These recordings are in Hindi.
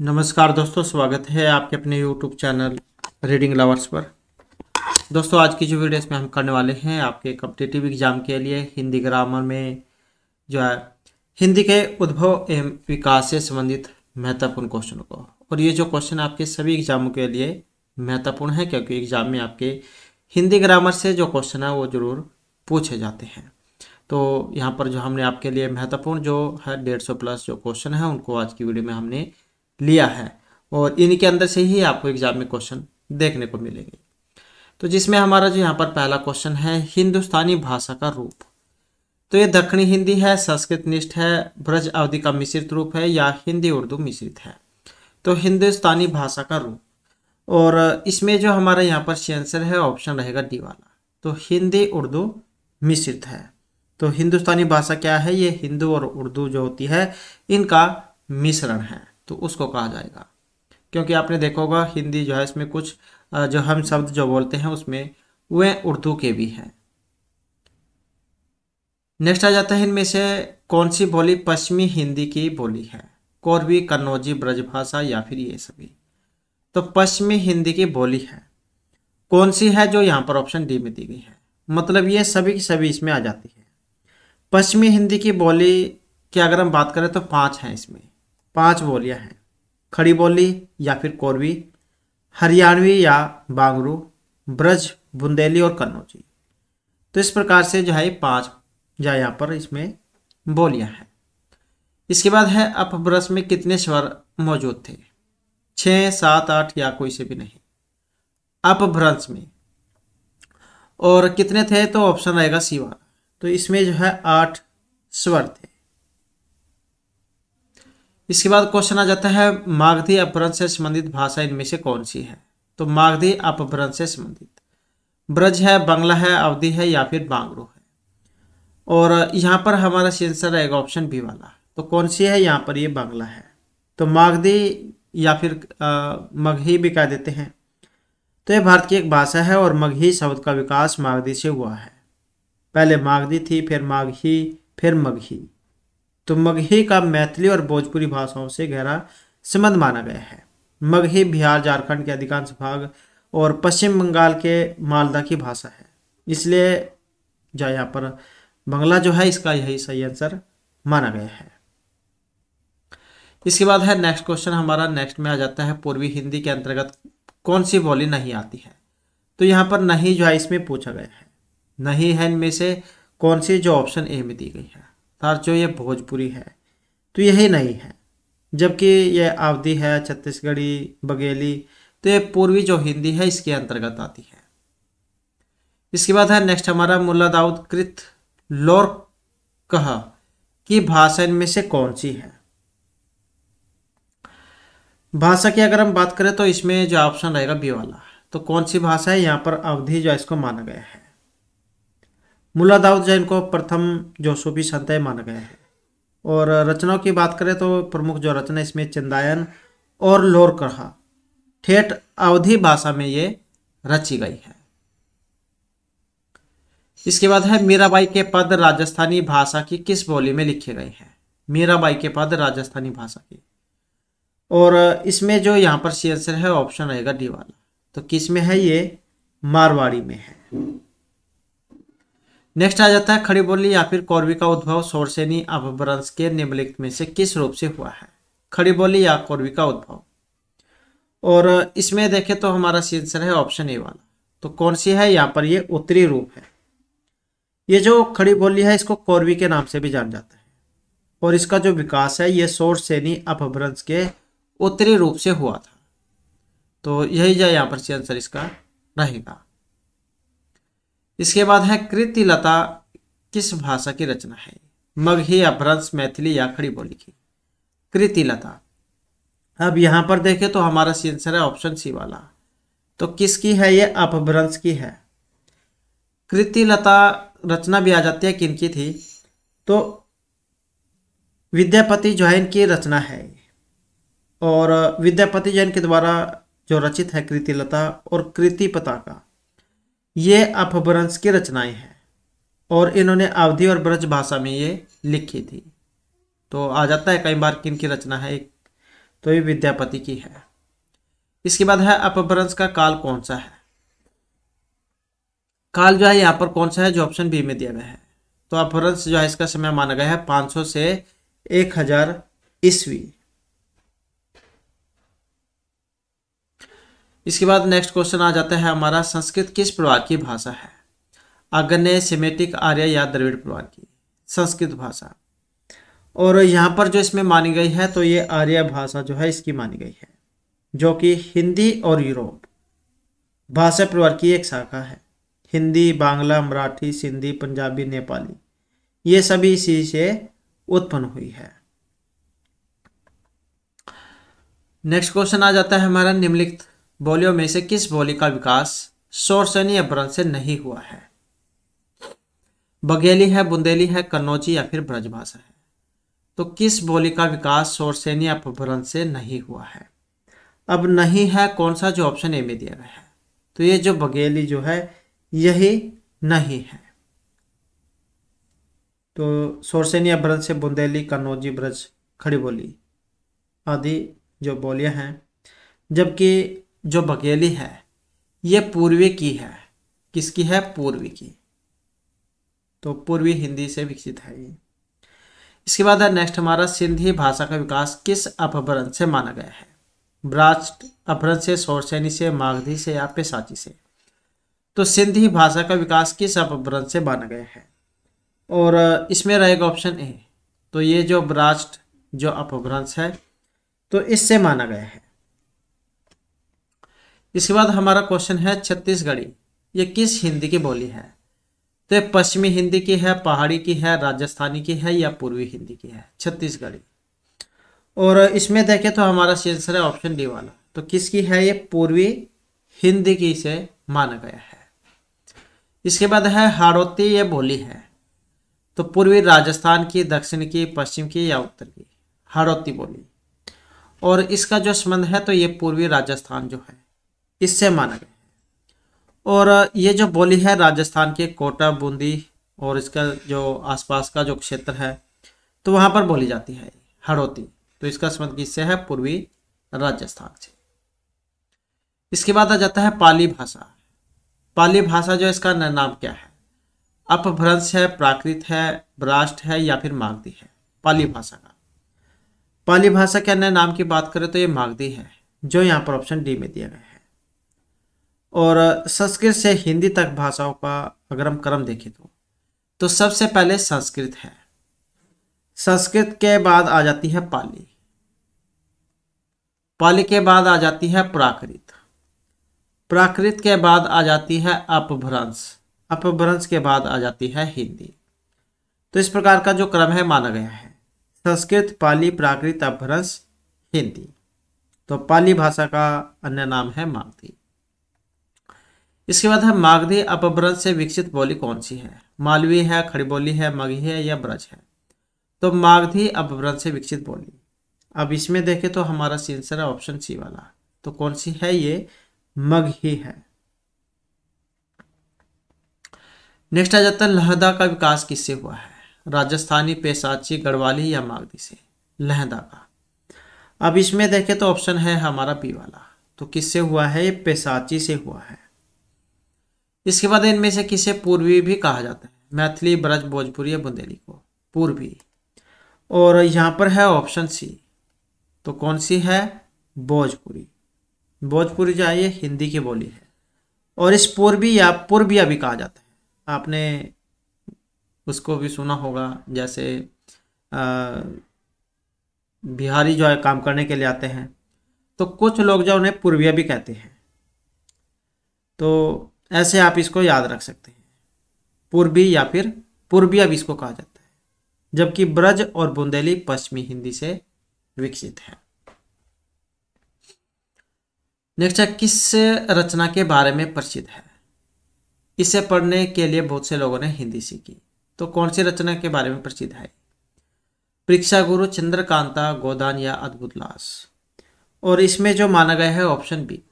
नमस्कार दोस्तों स्वागत है आपके अपने YouTube चैनल रीडिंग लवर्स पर दोस्तों आज की जो वीडियो इसमें हम करने वाले हैं आपके कम्पिटेटिव एग्जाम के लिए हिंदी ग्रामर में जो है हिंदी के उद्भव एवं विकास से संबंधित महत्वपूर्ण क्वेश्चनों को और ये जो क्वेश्चन आपके सभी एग्जामों के लिए महत्वपूर्ण है क्योंकि एग्जाम में आपके हिंदी ग्रामर से जो क्वेश्चन है वो जरूर पूछे जाते हैं तो यहाँ पर जो हमने आपके लिए महत्वपूर्ण जो है डेढ़ सौ प्लस जो क्वेश्चन है उनको आज की वीडियो में हमने लिया है और इनके अंदर से ही आपको एग्जाम में क्वेश्चन देखने को मिलेंगे तो जिसमें हमारा जो यहाँ पर पहला क्वेश्चन है हिंदुस्तानी भाषा का रूप तो ये दक्षिणी हिंदी है संस्कृत निष्ठ है ब्रज अवधि का मिश्रित रूप है या हिंदी उर्दू मिश्रित है तो हिंदुस्तानी भाषा का रूप और इसमें जो हमारा यहाँ पर सेंसर है ऑप्शन रहेगा डी वाला तो हिंदी उर्दू मिश्रित है तो हिंदुस्तानी भाषा क्या है ये हिंदू और उर्दू जो होती है इनका मिश्रण है तो उसको कहा जाएगा क्योंकि आपने देखा होगा हिंदी जो है इसमें कुछ जो हम शब्द जो बोलते हैं उसमें वे उर्दू के भी हैं नेक्स्ट आ जाता है इनमें से कौन सी बोली पश्चिमी हिंदी की बोली है कौरवी कन्नौजी ब्रजभाषा या फिर ये सभी तो पश्चिमी हिंदी की बोली है कौन सी है जो यहाँ पर ऑप्शन डी में दी गई है मतलब ये सभी की सभी इसमें आ जाती है पश्चिमी हिंदी की बोली की अगर हम बात करें तो पाँच हैं इसमें पांच बोलियां हैं खड़ी बोली या फिर कोरवी हरियाणवी या बांगरू ब्रज बुंदेली और कन्नौजी तो इस प्रकार से जो है पांच या यहाँ पर इसमें बोलियां हैं इसके बाद है अपभ्रश में कितने स्वर मौजूद थे छः सात आठ या कोई से भी नहीं अपभ्रंश में और कितने थे तो ऑप्शन रहेगा सी वाला तो इसमें जो है आठ स्वर थे इसके बाद क्वेश्चन आ जाता है मागधी अपभ्रंश से संबंधित भाषा इनमें से कौन सी है तो मागधी अपभ्रंश से संबंधित ब्रज है बंगला है अवधि है या फिर बांगड़ो है और यहाँ पर हमारा सेंसर रहेगा ऑप्शन बी वाला तो कौन सी है यहाँ पर ये यह बांग्ला है तो मागधी या फिर मगही भी कह देते हैं तो ये भारत की एक भाषा है और मगही शब्द का विकास मागधी से हुआ है पहले मागधी थी फिर मागही फिर मगही तो मगही का मैथिली और भोजपुरी भाषाओं से गहरा संबंध माना गया है मगही बिहार झारखंड के अधिकांश भाग और पश्चिम बंगाल के मालदा की भाषा है इसलिए जो यहाँ पर बंगला जो है इसका यही सही आंसर माना गया है इसके बाद है नेक्स्ट क्वेश्चन हमारा नेक्स्ट में आ जाता है पूर्वी हिंदी के अंतर्गत कौन सी बोली नहीं आती है तो यहाँ पर नहीं जो है इसमें पूछा गया है नहीं है इनमें से कौन सी जो ऑप्शन ए में दी गई है तार जो ये भोजपुरी है तो यही नहीं है जबकि यह अवधि है छत्तीसगढ़ी बघेली तो ये पूर्वी जो हिंदी है इसके अंतर्गत आती है इसके बाद है नेक्स्ट हमारा मुल्ला दाऊद कृत लोर कह की भाषा इनमें से कौन सी है भाषा की अगर हम बात करें तो इसमें जो ऑप्शन रहेगा बी वाला तो कौन सी भाषा है यहाँ पर अवधि जो इसको माना गया है मुला दाऊद जैन को प्रथम जो सूफी संत है माना गया है और रचनाओं की बात करें तो प्रमुख जो रचना इसमें चंदायन और लोर कहा ठेठ अवधि भाषा में ये रची गई है इसके बाद है मीराबाई के पद राजस्थानी भाषा की किस बोली में लिखे गए हैं मीराबाई के पद राजस्थानी भाषा की और इसमें जो यहाँ पर सी आंसर है ऑप्शन रहेगा डी वाला तो किस में है ये मारवाड़ी में है नेक्स्ट आ जाता है खड़ी बोली या फिर कौरवी का उद्भव सौरसेनी अपभ्रंश के निम्नलिखित में से किस रूप से हुआ है खड़ी बोली या कौरवी का उद्भव और इसमें देखें तो हमारा आंसर है ऑप्शन ए वाला तो कौन सी है यहाँ पर ये उत्तरी रूप है ये जो खड़ी बोली है इसको कौरवी के नाम से भी जान जाता है और इसका जो विकास है ये सौरसेनी अपभ्रंश के उत्तरी रूप से हुआ था तो यही जो यहाँ पर आंसर इसका रहेगा इसके बाद है कृतिलता किस भाषा की रचना है मगही अपभ्रंश मैथिली या खड़ी बोली की कृतिलता अब यहाँ पर देखें तो हमारा सी आंसर है ऑप्शन सी वाला तो किसकी है ये अपभ्रंश की है कृतिलता रचना भी आ जाती है किनकी थी तो विद्यापति जो है इनकी रचना है और विद्यापति जैन के द्वारा जो रचित है कृतिलता और कृति का ये अपभ्रंश की रचनाएं हैं और इन्होंने अवधि और ब्रज भाषा में ये लिखी थी तो आ जाता है कई बार किन की रचना है एक तो ये विद्यापति की है इसके बाद है अपभ्रंश का काल कौन सा है काल जो है यहाँ पर कौन सा है जो ऑप्शन बी में दिया गया है तो अपभ्रंश जो है इसका समय माना गया है पाँच से एक हजार ईस्वी इसके बाद नेक्स्ट क्वेश्चन आ जाता है हमारा संस्कृत किस प्रकार की भाषा है अग्नय सेमेटिक आर्य या द्रविड़ परिवार की संस्कृत भाषा और यहाँ पर जो इसमें मानी गई है तो ये आर्य भाषा जो है इसकी मानी गई है जो कि हिंदी और यूरोप भाषा परिवार की एक शाखा है हिंदी बांग्ला मराठी सिंधी पंजाबी नेपाली ये सभी इसी से उत्पन्न हुई है नेक्स्ट क्वेश्चन आ जाता है हमारा निम्नलिखित बोलियों में से किस बोली का विकास सोरसेन या ब्रज से नहीं हुआ है बघेली है बुंदेली है कन्नौजी या फिर ब्रजभाषा है तो किस बोली का विकास सोरसेन अपभ्रंश से नहीं हुआ है अब नहीं है कौन सा जो ऑप्शन ए में दिया गया है तो ये जो बघेली जो है यही नहीं है तो सोरसेनी अपभ्रंश से बुंदेली कन्नौजी ब्रज खड़ी बोली आदि जो बोलियां हैं जबकि जो बघेली है ये पूर्वी की है किसकी है पूर्वी की तो पूर्वी हिंदी से विकसित है ये इसके बाद है नेक्स्ट हमारा सिंधी भाषा का विकास किस अपभ्रंश से माना गया है ब्राष्ट अपभ्रंश से सौरसैनी से माघधी से या पेशाची से तो सिंधी भाषा का विकास किस अपभ्रंश से माना गया है और इसमें रहेगा ऑप्शन ए तो ये जो ब्राष्ट जो अपभ्रंश है तो इससे माना गया है इसके बाद हमारा क्वेश्चन है छत्तीसगढ़ी ये किस हिंदी की बोली है तो पश्चिमी हिंदी की है पहाड़ी की है राजस्थानी की है या पूर्वी हिंदी की है छत्तीसगढ़ी और इसमें देखें तो हमारा आंसर है ऑप्शन डी वाला तो किसकी है ये पूर्वी हिंदी की से माना गया है इसके बाद है हाड़ोती ये बोली है तो पूर्वी राजस्थान की दक्षिण की पश्चिम की या उत्तर की हाड़ोती बोली और इसका जो संबंध है तो ये पूर्वी राजस्थान जो है इससे माना गया और ये जो बोली है राजस्थान के कोटा बूंदी और इसका जो आसपास का जो क्षेत्र है तो वहाँ पर बोली जाती है हड़ौती तो इसका संबंध किससे है पूर्वी राजस्थान से इसके बाद आ जाता है पाली भाषा पाली भाषा जो इसका नाम क्या है अपभ्रंश है प्राकृत है ब्राष्ट है या फिर मागधी है पाली भाषा का पाली भाषा के अन्य नाम की बात करें तो ये मागधी है जो यहाँ पर ऑप्शन डी में दिया गया है और संस्कृत से हिंदी तक भाषाओं का अगर हम क्रम देखें तो तो सबसे पहले संस्कृत है संस्कृत के बाद आ जाती है पाली पाली के बाद आ जाती है प्राकृत प्राकृत के बाद आ जाती है अपभ्रंश अपभ्रंश के बाद आ जाती है हिंदी तो इस प्रकार का जो क्रम है माना गया है संस्कृत पाली प्राकृत अपभ्रंश हिंदी तो पाली भाषा का अन्य नाम है मालती इसके बाद है मागधी अपभ्रंश से विकसित बोली कौन सी है मालवी है खड़ी बोली है मगही है या ब्रज है तो मागधी अपभ्रंश से विकसित बोली अब इसमें देखें तो हमारा सेंसर है ऑप्शन सी वाला तो कौन सी है ये मगही है नेक्स्ट आ जाता है लहदा का विकास किससे हुआ है राजस्थानी पेशाची गढ़वाली या मागधी से लहदा का अब इसमें देखें तो ऑप्शन है हमारा पी वाला तो किससे हुआ है ये पेशाची से हुआ है इसके बाद इनमें से किसे पूर्वी भी कहा जाता है मैथिली ब्रज भोजपुरी या बुंदेली को पूर्वी और यहाँ पर है ऑप्शन सी तो कौन सी है भोजपुरी भोजपुरी जो है ये हिंदी की बोली है और इस पूर्वी या पूर्विया भी कहा जाता है आपने उसको भी सुना होगा जैसे बिहारी जो है काम करने के लिए आते हैं तो कुछ लोग जो उन्हें पूर्विया भी कहते हैं तो ऐसे आप इसको याद रख सकते हैं पूर्वी या फिर पूर्वी अब इसको कहा जाता है जबकि ब्रज और बुंदेली पश्चिमी हिंदी से विकसित है नेक्स्ट है किस रचना के बारे में प्रसिद्ध है इसे पढ़ने के लिए बहुत से लोगों ने हिंदी सीखी तो कौन सी रचना के बारे में प्रसिद्ध है परीक्षा गुरु चंद्रकांता गोदान या लाश और इसमें जो माना गया है ऑप्शन बी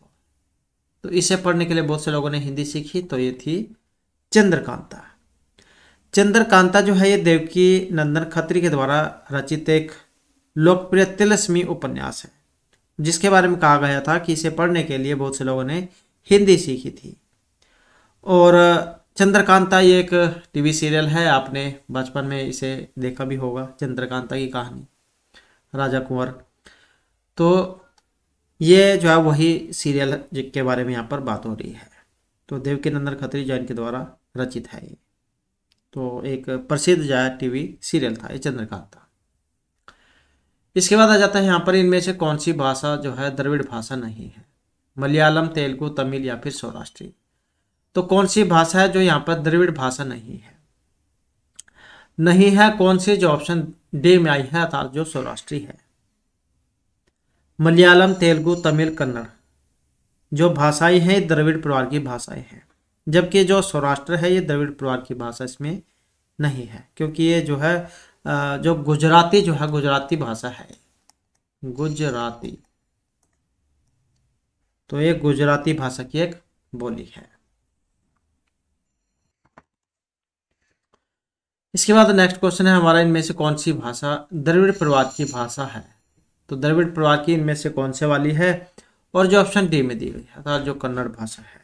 तो इसे पढ़ने के लिए बहुत से लोगों ने हिंदी सीखी तो ये थी चंद्रकांता चंद्रकांता जो है ये देवकी नंदन खत्री के द्वारा रचित एक लोकप्रिय तिलस्मी उपन्यास है जिसके बारे में कहा गया था कि इसे पढ़ने के लिए बहुत से लोगों ने हिंदी सीखी थी और चंद्रकांता ये एक टीवी सीरियल है आपने बचपन में इसे देखा भी होगा चंद्रकांता की कहानी राजा कुंवर तो ये जो है वही सीरियल के बारे में यहाँ पर बात हो रही है तो देवकी नंदन खत्री जैन के द्वारा रचित है ये तो एक प्रसिद्ध जो टीवी सीरियल था ये चंद्रकांत था इसके बाद आ जाता है यहाँ पर इनमें से कौन सी भाषा जो है द्रविड़ भाषा नहीं है मलयालम तेलुगु तमिल या फिर सौराष्ट्रीय तो कौन सी भाषा है जो यहाँ पर द्रविड़ भाषा नहीं है नहीं है कौन सी जो ऑप्शन डी में आई है अर्थात जो सौराष्ट्रीय है मलयालम तेलुगु तमिल कन्नड़ जो भाषाएं हैं द्रविड़ परिवार की भाषाएं हैं जबकि जो सौराष्ट्र है ये द्रविड़ परिवार की भाषा इसमें नहीं है क्योंकि ये जो है जो गुजराती जो है गुजराती भाषा है गुजराती तो ये गुजराती भाषा की एक बोली है इसके बाद नेक्स्ट क्वेश्चन है हमारा इनमें से कौन सी भाषा द्रविड़ परिवार की भाषा है तो द्रविड़ प्रवाह की इनमें से कौन से वाली है और जो ऑप्शन डी में दी गई अर्थात जो कन्नड़ भाषा है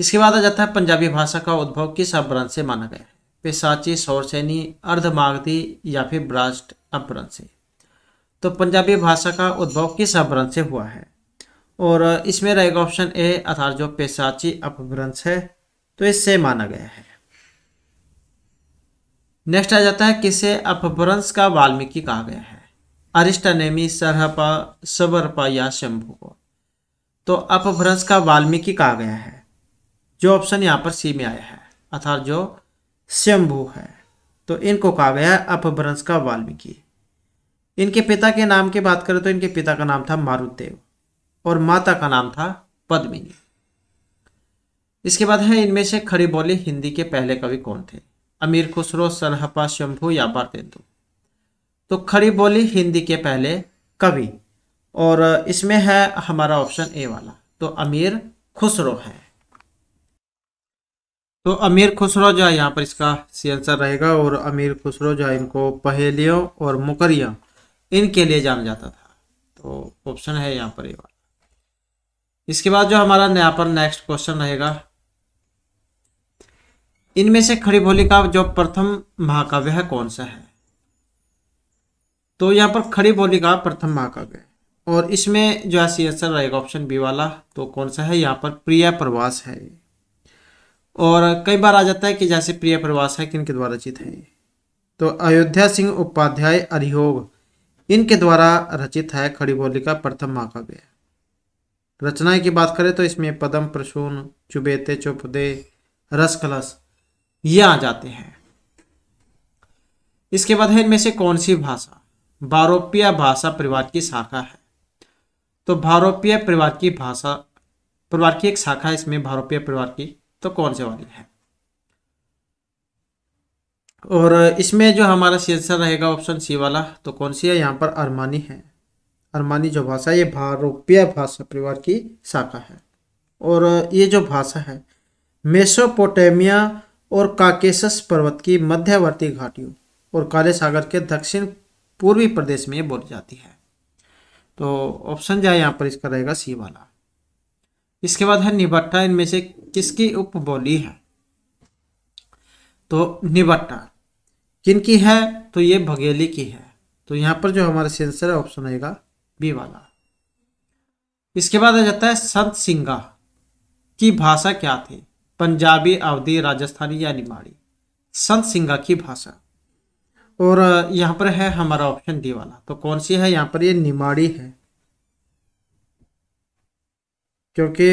इसके बाद आ जाता है पंजाबी भाषा का उद्भव किस अपभ्रंश से माना गया है पिसाची सौरसैनी अर्धमागधी या फिर ब्राष्ट अपभ्रंश से तो पंजाबी भाषा का उद्भव किस अपभ्रंश से हुआ है और इसमें रहेगा ऑप्शन ए अर्थात जो पेशाची अपभ्रंश है तो इससे माना गया है नेक्स्ट आ जाता है किसे अपभ्रंश का वाल्मीकि कहा गया है नेमी सरहपा सबरपा या शंभु को तो अपभ्रंश का वाल्मीकि कहा गया है जो ऑप्शन यहाँ पर सी में आया है अर्थात जो शंभु है तो इनको कहा गया है अपभ्रंश का वाल्मीकि इनके पिता के नाम की बात करें तो इनके पिता का नाम था मारुदेव और माता का नाम था पद्मिनी इसके बाद है इनमें से खड़ी बोली हिंदी के पहले कवि कौन थे अमीर खुसरो सरहपा शंभू याबार तेंदु तो खड़ी बोली हिंदी के पहले कवि और इसमें है हमारा ऑप्शन ए वाला तो अमीर खुसरो है तो अमीर खुसरो जो है यहाँ पर इसका सी आंसर रहेगा और अमीर खुसरो जो है इनको पहेलियों और मुकरियों इनके लिए जाना जाता था तो ऑप्शन है यहाँ पर ये वाला इसके बाद जो हमारा यहाँ पर नेक्स्ट क्वेश्चन रहेगा इनमें से खड़ी बोली का जो प्रथम महाकाव्य है कौन सा है तो यहाँ पर खड़ी बोली का प्रथम महाकाव्य और इसमें जो है सी आंसर रहेगा ऑप्शन बी वाला तो कौन सा है यहाँ पर प्रिय प्रवास है और कई बार आ जाता है कि जैसे प्रिय प्रवास है किनके द्वारा रचित है तो अयोध्या सिंह उपाध्याय अरिहोग इनके द्वारा रचित है खड़ी बोली का प्रथम महाकाव्य रचनाएं की बात करें तो इसमें पदम प्रसून चुबेते चुपदे रस कलश ये आ जाते हैं इसके बाद है इनमें से कौन सी भाषा भारोपिया भाषा परिवार की शाखा है तो भारोपिया परिवार की भाषा परिवार की एक शाखा है इसमें भारोपिया परिवार की तो कौन से वाली है और इसमें जो हमारा सी रहेगा ऑप्शन सी वाला तो कौन सी है यहाँ पर अरमानी है अरमानी जो भाषा ये भारोपिया भाषा परिवार की शाखा है और ये जो भाषा है मेसोपोटेमिया और काकेशस पर्वत की मध्यवर्ती घाटियों और काले सागर के दक्षिण पूर्वी प्रदेश में बोली जाती है तो ऑप्शन जो है यहाँ पर इसका रहेगा सी वाला इसके बाद है निबट्टा इनमें से किसकी उपबोली है तो निबट्टा किन की है तो ये भगेली की है तो यहाँ पर जो हमारा सेंसर है ऑप्शन रहेगा बी वाला इसके बाद आ जाता है संत सिंगा की भाषा क्या थी पंजाबी अवधि राजस्थानी या निमाड़ी संत सिंगा की भाषा और यहाँ पर है हमारा ऑप्शन डी वाला तो कौन सी है यहाँ पर ये निमाड़ी है क्योंकि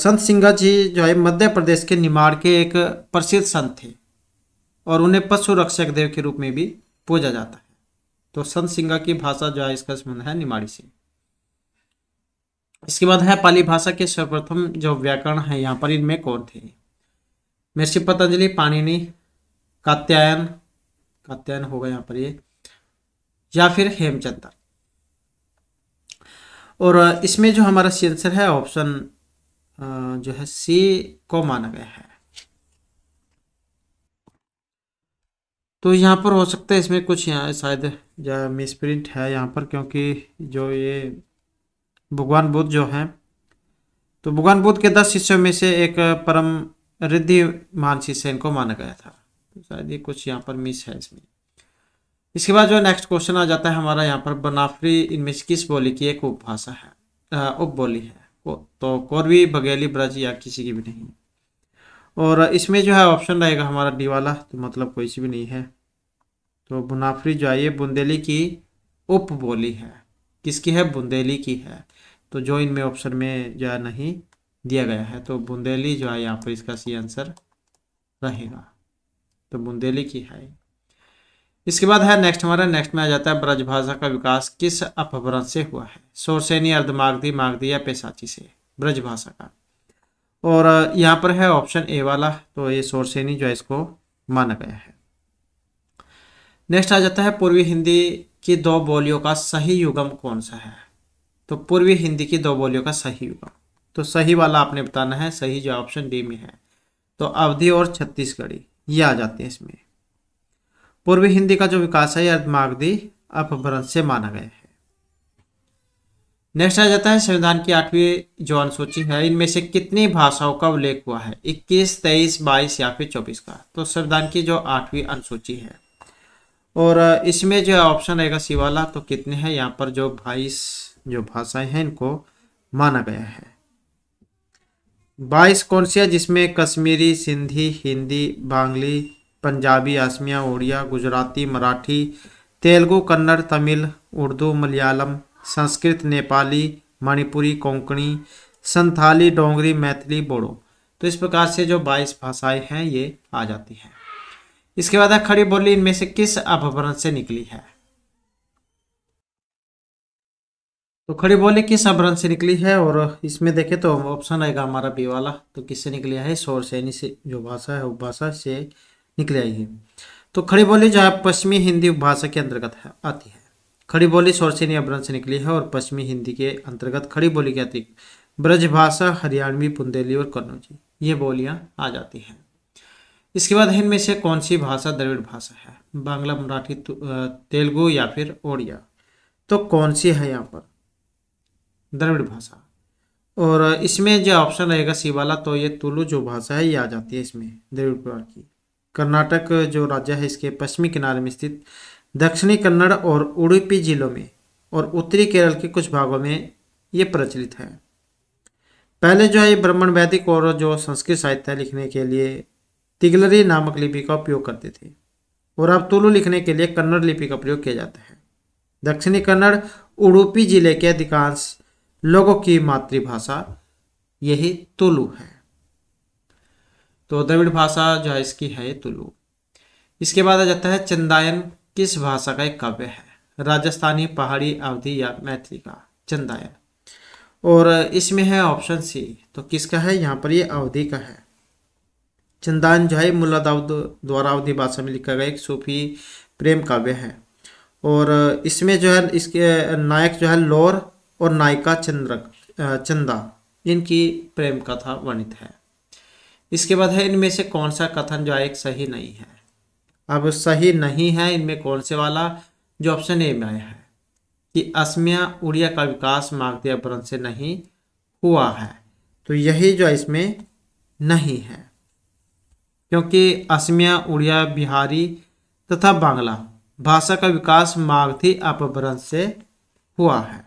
संत सिंगा जी जो है मध्य प्रदेश के निमाड़ के एक प्रसिद्ध संत थे और उन्हें पशु रक्षक देव के रूप में भी पूजा जाता है तो संत सिंगा की भाषा जो है इसका संबंध है निमाड़ी से इसके बाद है पाली भाषा के सर्वप्रथम जो व्याकरण है यहाँ पर इनमें कौन थे मृषि पतंजलि पाणिनि कात्यायन कात्यायन होगा यहाँ पर ये या फिर हेमचंद और इसमें जो हमारा सी आंसर है ऑप्शन जो है सी को माना गया है तो यहाँ पर हो सकता है इसमें कुछ यहाँ शायद मिसप्रिंट है यहाँ पर क्योंकि जो ये भगवान बुद्ध जो हैं तो भगवान बुद्ध के दस शिष्यों में से एक परम मान शिष्य इनको माना गया था तो शायद ये कुछ यहाँ पर मिस है इसमें इसके बाद जो नेक्स्ट क्वेश्चन आ जाता है हमारा यहाँ पर बनाफरी इनमें से किस बोली की एक उपभाषा है उप बोली है तो कौरवी बघेली ब्रज या किसी की भी नहीं और इसमें जो है ऑप्शन रहेगा हमारा डी वाला तो मतलब कोई सी भी नहीं है तो बुनाफरी जो है ये बुंदेली की उप बोली है किसकी है बुंदेली की है तो जो इनमें ऑप्शन में जो है नहीं दिया गया है तो बुंदेली जो है यहाँ पर इसका सी आंसर रहेगा तो बुंदेली की है इसके बाद है नेक्स्ट हमारा नेक्स्ट में आ जाता है ब्रजभाषा का विकास किस अपभ्रंश से हुआ है सोरसेनी अर्धमागधी मागधी या पेशाची से ब्रजभाषा का और यहाँ पर है ऑप्शन ए वाला तो ये सोरसेनी जो है इसको माना गया है नेक्स्ट आ जाता है पूर्वी हिंदी की दो बोलियों का सही युगम कौन सा है तो पूर्वी हिंदी की दो बोलियों का सही होगा तो सही वाला आपने बताना है सही जो ऑप्शन डी में है तो अवधि और छत्तीसगढ़ी ये आ जाते हैं इसमें पूर्वी हिंदी का जो विकास है अर्धमागधी अपभ्रंश से माना गया है नेक्स्ट आ जाता है संविधान की आठवीं जो अनुसूची है इनमें से कितनी भाषाओं का उल्लेख हुआ है 21, 23, 22 या फिर 24 का तो संविधान की जो आठवीं अनुसूची है और इसमें जो ऑप्शन रहेगा सी वाला तो कितने हैं यहाँ पर जो बाईस जो भाषाएं हैं इनको माना गया है बाईस कौनसिया जिसमें कश्मीरी सिंधी हिंदी बांग्ली पंजाबी आसमिया उड़िया गुजराती मराठी तेलुगु कन्नड़ तमिल उर्दू मलयालम संस्कृत नेपाली मणिपुरी कोंकणी संथाली डोंगरी मैथिली बोडो तो इस प्रकार से जो बाईस भाषाएं हैं ये आ जाती हैं इसके बाद है खड़ी बोली इनमें से किस अपभ्रंश से निकली है तो खड़ी बोली किस अभरण से निकली है और इसमें देखें तो ऑप्शन आएगा हमारा बी वाला तो किससे निकली है सौर सैनी से जो भाषा है उपभाषा से निकली आई है तो खड़ी बोली जो है पश्चिमी हिंदी उपभाषा के अंतर्गत आती है खड़ी बोली सौर सैनी अभ्रंश से निकली है और पश्चिमी हिंदी के अंतर्गत खड़ी बोली के अतिरिक्त ब्रजभाषा हरियाणवी बुंदेली और कन्नौजी ये बोलियाँ आ जाती हैं इसके बाद इनमें से कौन सी भाषा द्रविड़ भाषा है बांग्ला मराठी तेलुगु या फिर ओडिया तो कौन सी है यहाँ पर द्रविड़ भाषा और इसमें जो ऑप्शन रहेगा सी वाला तो ये तुलु जो भाषा है ये आ जाती है इसमें द्रविड़ परिवार की कर्नाटक जो राज्य है इसके पश्चिमी किनारे में स्थित दक्षिणी कन्नड़ और उड़ुपी जिलों में और उत्तरी केरल के कुछ भागों में ये प्रचलित है पहले जो है ये ब्राह्मण वैदिक और जो संस्कृत साहित्य लिखने के लिए तिगलरी नामक लिपि का उपयोग करते थे और अब तुलु लिखने के लिए कन्नड़ लिपि का प्रयोग किया जाता है दक्षिणी कन्नड़ उडुपी जिले के अधिकांश लोगों की मातृभाषा यही तुलु है तो द्रविड़ भाषा जो है इसकी है तुलु इसके बाद आ जाता है चंदायन किस भाषा का एक काव्य है राजस्थानी पहाड़ी अवधि या मैथिली का चंदायन और इसमें है ऑप्शन सी तो किसका है यहाँ पर ये अवधि का है चंदायन जो है मुला दाऊद द्वारा अवधि भाषा में लिखा गया एक सूफी प्रेम काव्य है और इसमें जो है इसके नायक जो है लोर और नायिका चंद्रक चंदा इनकी प्रेम कथा वर्णित है इसके बाद है इनमें से कौन सा कथन जो एक सही नहीं है अब सही नहीं है इनमें कौन से वाला जो ऑप्शन ए में आया है कि असमिया उड़िया का विकास मागदिया ब्रंथ से नहीं हुआ है तो यही जो इसमें नहीं है क्योंकि असमिया उड़िया बिहारी तथा बांग्ला भाषा का विकास मागधी अपभ्रंश से हुआ है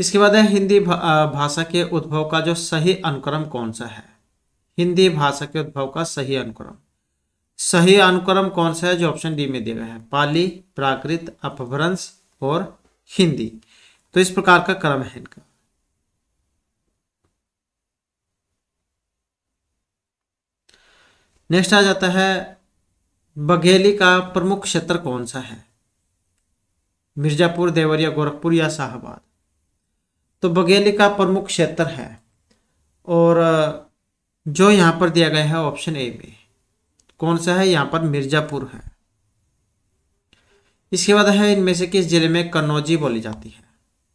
इसके बाद है हिंदी भाषा के उद्भव का जो सही अनुक्रम कौन सा है हिंदी भाषा के उद्भव का सही अनुक्रम सही अनुक्रम कौन सा है जो ऑप्शन डी में दिया गया है पाली प्राकृत अपभ्रंश और हिंदी तो इस प्रकार का क्रम है इनका नेक्स्ट आ जाता है बघेली का प्रमुख क्षेत्र कौन सा है मिर्जापुर देवरिया गोरखपुर या शाहबाद तो बघेली का प्रमुख क्षेत्र है और जो यहाँ पर दिया गया है ऑप्शन ए में कौन सा है यहाँ पर मिर्ज़ापुर है इसके बाद है इनमें से किस जिले में कन्नौजी बोली जाती है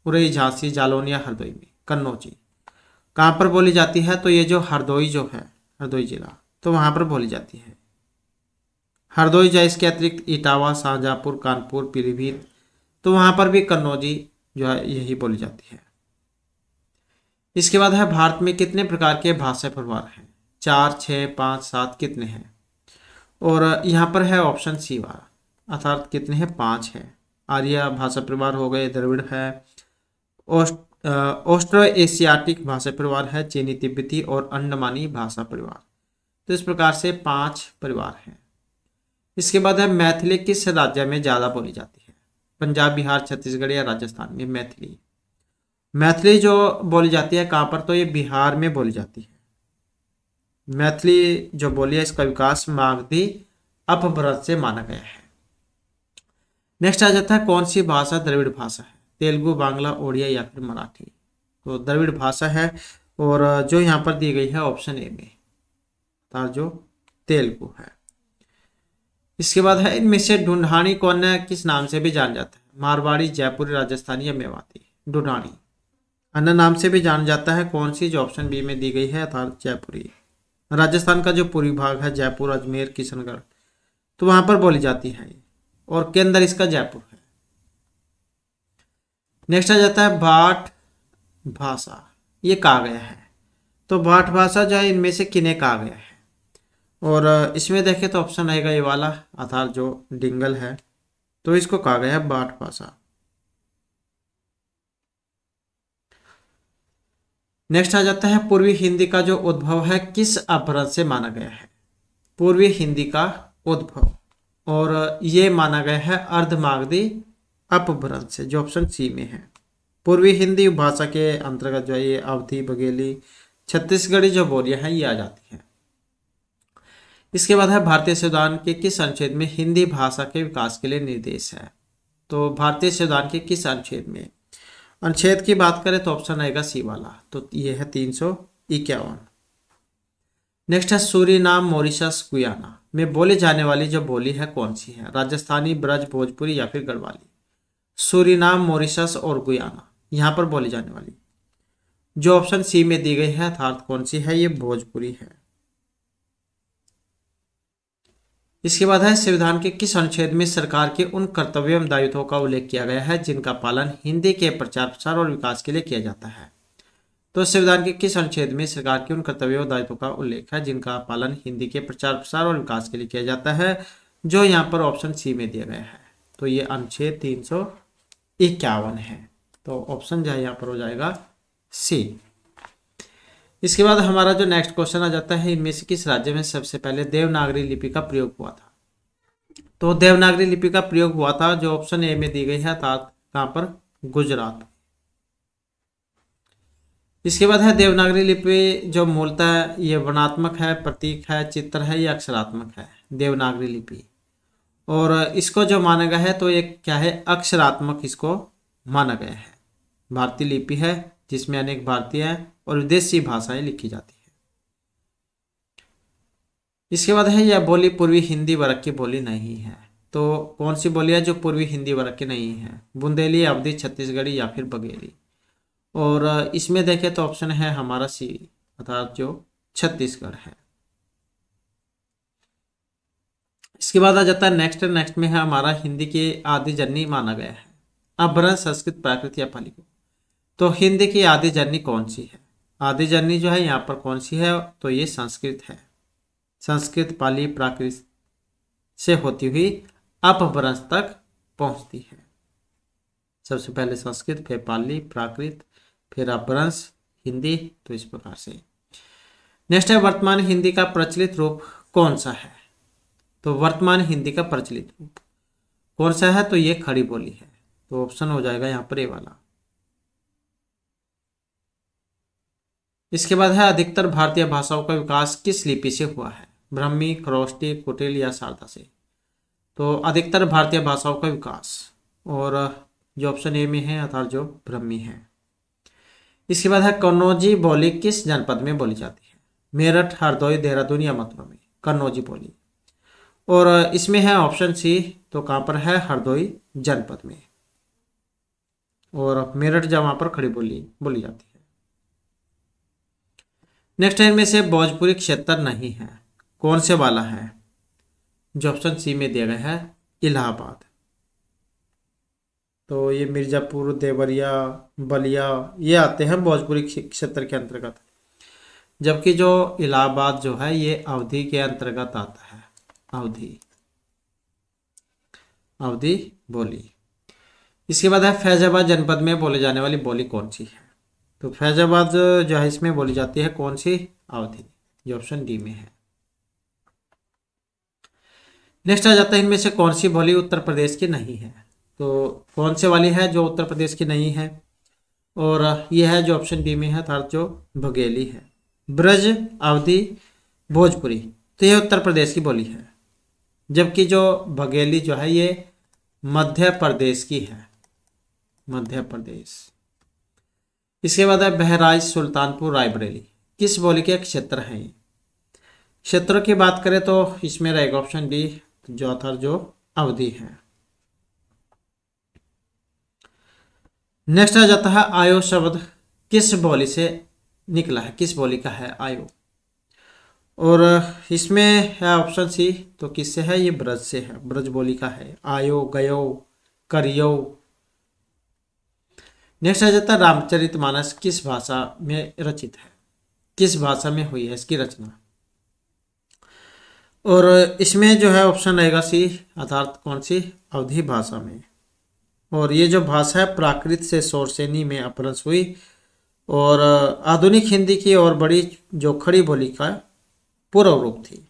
पूरे झांसी जालोनिया हरदोई में कन्नौजी कहाँ पर बोली जाती है तो ये जो हरदोई जो है हरदोई जिला तो वहाँ पर बोली जाती है हरदोई जाए इसके अतिरिक्त इटावा शाहजहाँपुर कानपुर पीलीभीत तो वहाँ पर भी कन्नौजी जो है यही बोली जाती है इसके बाद है भारत में कितने प्रकार के भाषा परिवार हैं चार छः पाँच सात कितने हैं और यहाँ पर है ऑप्शन सी वाला अर्थात कितने हैं पाँच है आर्य भाषा परिवार हो गए द्रविड़ है ऑस्ट्रो एशियाटिक भाषा परिवार है चीनी तिब्बती और अंडमानी भाषा परिवार तो इस प्रकार से पाँच परिवार हैं इसके बाद है मैथिली किस राज्य में ज़्यादा बोली जाती है पंजाब बिहार छत्तीसगढ़ या राजस्थान में मैथिली मैथिली जो बोली जाती है कहाँ पर तो ये बिहार में बोली जाती है मैथिली जो बोली है इसका विकास मागधी अपभ्रत से माना गया है नेक्स्ट आ जाता है कौन सी भाषा द्रविड़ भाषा है तेलुगु बांग्ला ओडिया या फिर मराठी तो द्रविड़ भाषा है और जो यहाँ पर दी गई है ऑप्शन ए में जो तेलुगु है इसके बाद है इनमें से ढूंढानी कौन है किस नाम से भी जाना जाता है मारवाड़ी जयपुरी राजस्थानी या मेवाती ढूंढानी अन्ना नाम से भी जाना जाता है कौन सी जो ऑप्शन बी में दी गई है अर्थात जयपुरी राजस्थान का जो पूर्वी भाग है जयपुर अजमेर किशनगढ़ तो वहां पर बोली जाती है और केंद्र इसका जयपुर है नेक्स्ट आ जाता है भाट भाषा ये कहा गया है तो भाट भाषा जो है इनमें से किने कहा गया है और इसमें देखें तो ऑप्शन आएगा ये वाला आधार जो डिंगल है तो इसको कहा गया है भाट भाषा नेक्स्ट आ जाता है पूर्वी हिंदी का जो उद्भव है किस अपभ्रंश से माना गया है पूर्वी हिंदी का उद्भव और ये माना गया है अर्धमागदी अपभ्रंश से जो ऑप्शन सी में है पूर्वी हिंदी भाषा के अंतर्गत जो है ये अवधि बघेली छत्तीसगढ़ी जो बोलियां हैं ये आ जाती हैं इसके बाद है भारतीय संविधान के किस अनुच्छेद में हिंदी भाषा के विकास के लिए निर्देश है तो भारतीय संविधान के किस अनुच्छेद में अनुच्छेद की बात करें तो ऑप्शन आएगा सी वाला तो ये है तीन सौ इक्यावन नेक्स्ट है नाम मोरिशस गुयाना में बोली जाने वाली जो बोली है कौन सी है राजस्थानी ब्रज भोजपुरी या फिर गढ़वाली नाम मोरिशस और गुयाना यहाँ पर बोली जाने वाली जो ऑप्शन सी में दी गई है अर्थात कौन सी है ये भोजपुरी है इसके बाद है संविधान के किस अनुच्छेद में सरकार के उन कर्तव्यों एवं दायित्वों का उल्लेख किया गया है जिनका पालन हिंदी के प्रचार प्रसार और विकास के लिए किया जाता है तो संविधान के किस अनुच्छेद में सरकार के उन कर्तव्य और दायित्वों का उल्लेख है जिनका पालन हिंदी के प्रचार प्रसार और विकास के लिए किया जाता है जो यहाँ पर ऑप्शन सी में दिया गया है तो ये अनुच्छेद तीन सौ इक्यावन है तो ऑप्शन जो है यहाँ पर हो जाएगा सी इसके बाद हमारा जो नेक्स्ट क्वेश्चन आ जाता है इनमें से किस राज्य में सबसे पहले देवनागरी लिपि का प्रयोग हुआ था तो देवनागरी लिपि का प्रयोग हुआ था जो ऑप्शन ए में दी गई है अर्थात कहाँ पर गुजरात इसके बाद है देवनागरी लिपि जो मूलतः ये वर्णात्मक है प्रतीक है चित्र है या अक्षरात्मक है देवनागरी लिपि और इसको जो माना गया है तो ये क्या है अक्षरात्मक इसको माना गया है भारतीय लिपि है जिसमें अनेक भारतीय और विदेशी भाषाएं लिखी जाती है इसके बाद है यह बोली पूर्वी हिंदी वर्ग की बोली नहीं है तो कौन सी बोली है जो पूर्वी हिंदी वर्ग की नहीं है बुंदेली अवधि छत्तीसगढ़ी या फिर बघेली और इसमें देखें तो ऑप्शन है हमारा सी अर्थात जो छत्तीसगढ़ है इसके बाद आ जाता है नेक्स्ट नेक्स्ट में है हमारा हिंदी के आदि जननी माना गया है अभ्रंश संस्कृत प्राकृत या पाली तो हिंदी की आदि जननी कौन सी है आदि जननी जो है यहाँ पर कौन सी है तो ये संस्कृत है संस्कृत पाली प्राकृत से होती हुई अपभ्रंश तक पहुँचती है सबसे पहले संस्कृत फिर पाली प्राकृत फिर अपभ्रंश हिंदी तो इस प्रकार से नेक्स्ट है वर्तमान हिंदी का प्रचलित रूप कौन सा है तो वर्तमान हिंदी का प्रचलित रूप कौन सा है तो ये खड़ी बोली है तो ऑप्शन हो जाएगा यहाँ पर ये वाला इसके बाद है अधिकतर भारतीय भाषाओं का विकास किस लिपि से हुआ है ब्रह्मी क्रोस्टी कुटिल या शारदा से तो अधिकतर भारतीय भाषाओं का विकास और जो ऑप्शन ए में है अर्थात जो ब्रह्मी है इसके बाद है कन्नौजी बोली किस जनपद में बोली जाती है मेरठ हरदोई देहरादून या मथुरा में कन्नौजी बोली और इसमें है ऑप्शन सी तो कहाँ पर है हरदोई जनपद में और मेरठ जहाँ पर खड़ी बोली बोली जाती है नेक्स्ट है इनमें से भोजपुरी क्षेत्र नहीं है कौन से वाला है जो ऑप्शन सी में दिया गया है इलाहाबाद तो ये मिर्ज़ापुर देवरिया बलिया ये आते हैं भोजपुरी क्षेत्र के अंतर्गत जबकि जो इलाहाबाद जो है ये अवधि के अंतर्गत आता है अवधि अवधि बोली इसके बाद है फैजाबाद जनपद में बोले जाने वाली बोली कौन सी है तो फैजाबाद जो है इसमें बोली जाती है कौन सी अवधि जो ऑप्शन डी में है नेक्स्ट आ जाता है इनमें से कौन सी बोली उत्तर प्रदेश की नहीं है तो कौन से वाली है जो उत्तर प्रदेश की नहीं है और यह है जो ऑप्शन डी में है अर्थात जो बघेली है ब्रज अवधि भोजपुरी तो यह उत्तर प्रदेश की बोली है जबकि जो बघेली जो है ये मध्य प्रदेश की है मध्य प्रदेश इसके बाद है बहराइच सुल्तानपुर रायबरेली किस बोली के क्षेत्र हैं क्षेत्र की बात करें तो इसमें रहेगा ऑप्शन डी जौथर जो अवधि है नेक्स्ट आ जाता है आयो शब्द किस बोली से निकला है किस बोली का है आयो और इसमें है ऑप्शन सी तो किससे है ये ब्रज से है ब्रज बोली का है आयो गयो करियो नेक्स्ट आ जाता है रामचरित मानस किस भाषा में रचित है किस भाषा में हुई है इसकी रचना और इसमें जो है ऑप्शन रहेगा सी अर्थात कौन सी अवधि भाषा में और ये जो भाषा है प्राकृत से सोरसेनी में अपरस हुई और आधुनिक हिंदी की और बड़ी जो खड़ी बोली का पूर्व रूप थी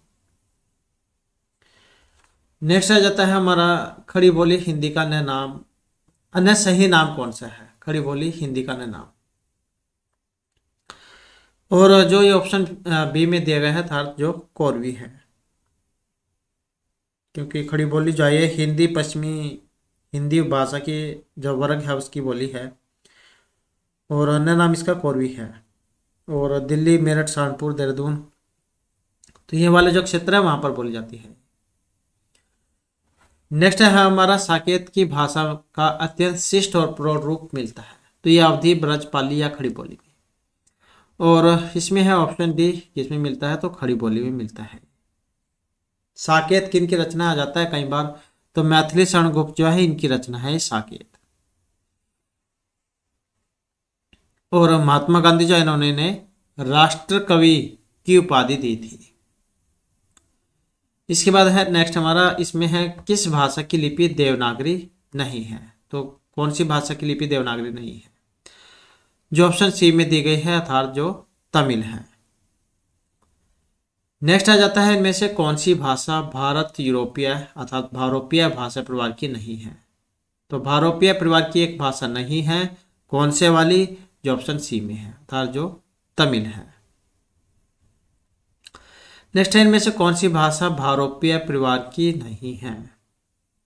नेक्स्ट आ जाता है हमारा खड़ी बोली हिंदी का नया नाम अन्य सही नाम कौन सा है खड़ी बोली हिंदी का नाम और जो ये ऑप्शन बी में दिया गया है अर्थात जो कौरवी है क्योंकि खड़ी बोली जो है हिंदी पश्चिमी हिंदी भाषा की जो वर्ग है उसकी बोली है और अन्य नाम इसका कौरवी है और दिल्ली मेरठ सहारनपुर देहरादून तो ये वाले जो क्षेत्र है वहाँ पर बोली जाती है नेक्स्ट है हमारा साकेत की भाषा का अत्यंत शिष्ट और प्रौढ़ रूप मिलता है तो यह अवधि ब्रजपाली या खड़ी बोली में और इसमें है ऑप्शन डी किसमें मिलता है तो खड़ी बोली में मिलता है साकेत किन की रचना आ जाता है कई बार तो मैथिली शरणगुप्त जो है इनकी रचना है साकेत और महात्मा गांधी जो इन्होंने राष्ट्र कवि की उपाधि दी थी इसके बाद है नेक्स्ट हमारा इसमें है किस भाषा की लिपि देवनागरी नहीं है तो कौन सी भाषा की लिपि देवनागरी नहीं है जो ऑप्शन सी में दी गई है अर्थात जो तमिल है नेक्स्ट आ जाता है इनमें से कौन सी भाषा भारत यूरोपीय अर्थात भारोपीय भाषा परिवार की नहीं है तो भारोपीय परिवार की एक भाषा नहीं है कौन से वाली जो ऑप्शन सी में है अर्थात जो तमिल है नेक्स्ट है इनमें से कौन सी भाषा भारोपीय परिवार की नहीं है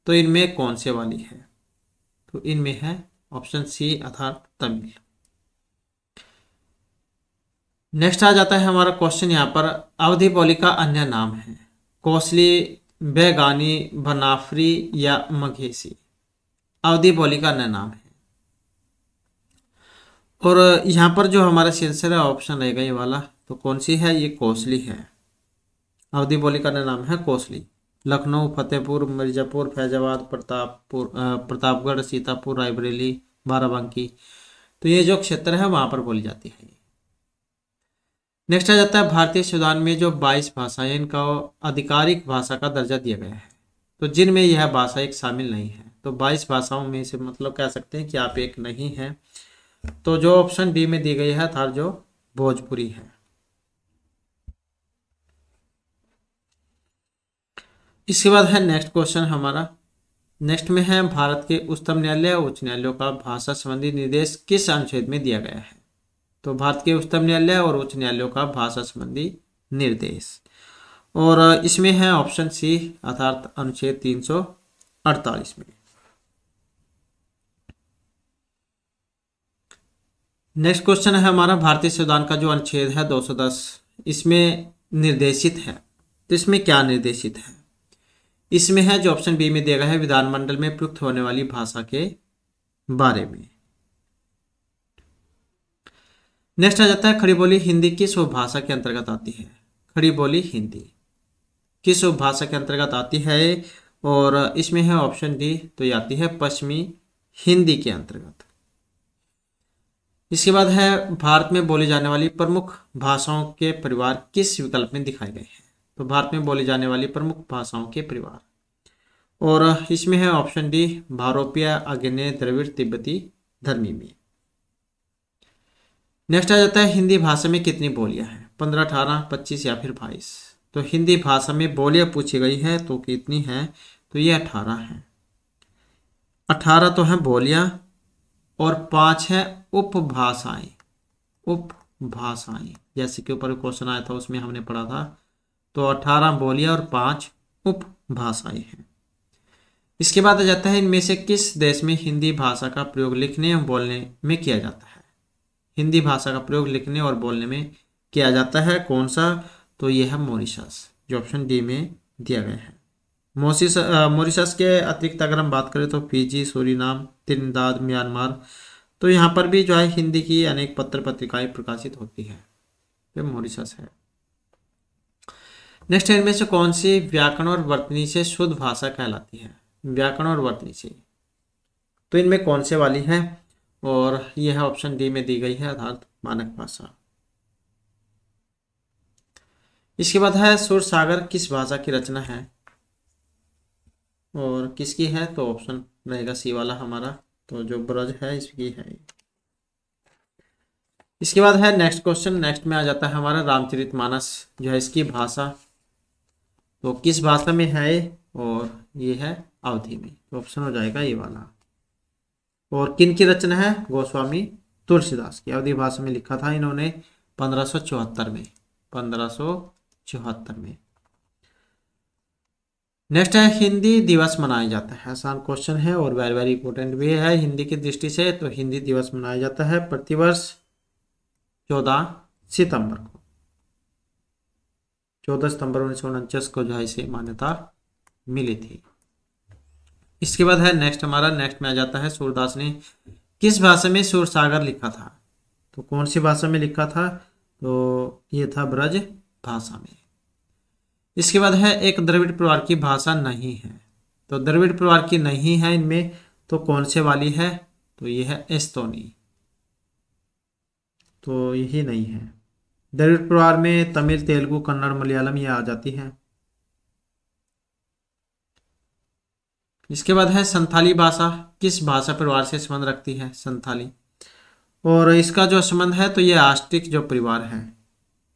तो इनमें कौन से वाली है तो इनमें है ऑप्शन सी अर्थात तमिल नेक्स्ट आ जाता है हमारा क्वेश्चन यहाँ पर अवधि बोली का अन्य नाम है कौसली बेगानी बनाफरी या मघेसी अवधि बोली का अन्य नाम है और यहाँ पर जो हमारा सेंसर है ऑप्शन रहेगा ये वाला तो कौन सी है ये कौसली है अवधी बोली का नाम है कोसली लखनऊ फतेहपुर मिर्जापुर फैजाबाद प्रतापपुर प्रतापगढ़ सीतापुर रायबरेली बाराबंकी तो ये जो क्षेत्र है वहाँ पर बोली जाती है नेक्स्ट आ जाता है भारतीय संविधान में जो 22 भाषाएं इनका आधिकारिक भाषा का दर्जा दिया गया है तो जिनमें यह भाषा एक शामिल नहीं है तो 22 भाषाओं में से मतलब कह सकते हैं कि आप एक नहीं हैं तो जो ऑप्शन बी में दी गई है अर्थात जो भोजपुरी है इसके बाद है नेक्स्ट क्वेश्चन हमारा नेक्स्ट में है भारत के उच्चतम न्यायालय और उच्च न्यायालयों का भाषा संबंधी निर्देश किस अनुच्छेद में दिया गया है तो भारत के उच्चतम न्यायालय और उच्च न्यायालयों का भाषा संबंधी निर्देश और इसमें है ऑप्शन सी अर्थात अनुच्छेद 348 में नेक्स्ट क्वेश्चन है हमारा भारतीय संविधान का जो अनुच्छेद है 210 इसमें निर्देशित है तो इसमें क्या निर्देशित है इसमें है जो ऑप्शन बी में दिया गया है विधानमंडल में प्रयुक्त होने वाली भाषा के बारे में नेक्स्ट आ जाता है खड़ी बोली हिंदी किस उपभाषा के अंतर्गत आती है खड़ी बोली हिंदी किस उपभाषा के अंतर्गत आती है और इसमें है ऑप्शन डी तो ये आती है पश्चिमी हिंदी के अंतर्गत इसके बाद है भारत में बोली जाने वाली प्रमुख भाषाओं के परिवार किस विकल्प में दिखाए गए हैं तो भारत में बोली जाने वाली प्रमुख भाषाओं के परिवार और इसमें है ऑप्शन डी भारोपिया अग्नि द्रविड़ तिब्बती धर्मी में नेक्स्ट आ जाता है हिंदी भाषा में कितनी बोलियां हैं पंद्रह अठारह पच्चीस या फिर बाईस तो हिंदी भाषा में बोलियां पूछी गई है तो कितनी है तो ये अठारह है अठारह तो है बोलियां और पांच है उपभाषाएं उपभाषाएं जैसे कि ऊपर क्वेश्चन आया था उसमें हमने पढ़ा था तो अठारह बोलियाँ और पाँच उपभाषाएं हैं इसके बाद आ जाता है इनमें से किस देश में हिंदी भाषा का प्रयोग लिखने और बोलने में किया जाता है हिंदी भाषा का प्रयोग लिखने और बोलने में किया जाता है कौन सा तो यह है मॉरिशस जो ऑप्शन डी में दिया गया है मोसिस मॉरिशस के अतिरिक्त अगर हम बात करें तो फीजी सूरीनाम त्रिनदाद म्यांमार तो यहाँ पर भी जो है हिंदी की अनेक पत्र पत्रिकाएं प्रकाशित होती है ये मॉरिशस है नेक्स्ट इनमें से कौन सी व्याकरण और वर्तनी से शुद्ध भाषा कहलाती है व्याकरण और वर्तनी से तो इनमें कौन से वाली है और यह है ऑप्शन डी में दी गई है अर्थात मानक भाषा इसके बाद है सुर सागर किस भाषा की रचना है और किसकी है तो ऑप्शन रहेगा सी वाला हमारा तो जो ब्रज है इसकी है इसके बाद है नेक्स्ट क्वेश्चन नेक्स्ट में आ जाता है हमारा रामचरित मानस जो है इसकी भाषा तो किस भाषा में है और ये है अवधि में तो ऑप्शन हो जाएगा ये वाला और किन की रचना है गोस्वामी तुलसीदास की अवधि भाषा में लिखा था इन्होंने पंद्रह में पंद्रह में नेक्स्ट है हिंदी दिवस मनाया जाता है आसान क्वेश्चन है और वेरी वेरी इंपॉर्टेंट भी है हिंदी की दृष्टि से तो हिंदी दिवस मनाया जाता है प्रतिवर्ष चौदह सितंबर को चौदह सितंबर उन्नीस को जो है इसे मान्यता मिली थी इसके बाद है नेक्स्ट हमारा नेक्स्ट में आ जाता है सूरदास ने किस भाषा में सूर सागर लिखा था तो कौन सी भाषा में लिखा था तो ये था ब्रज भाषा में इसके बाद है एक द्रविड़ परिवार की भाषा नहीं है तो द्रविड़ परिवार की नहीं है इनमें तो कौन से वाली है तो ये है एस्तोनी तो यही नहीं है दलित परिवार में तमिल तेलुगु कन्नड़ मलयालम ये आ जाती है इसके बाद है संथाली भाषा किस भाषा परिवार से संबंध रखती है संथाली और इसका जो संबंध है तो ये आस्टिक जो परिवार है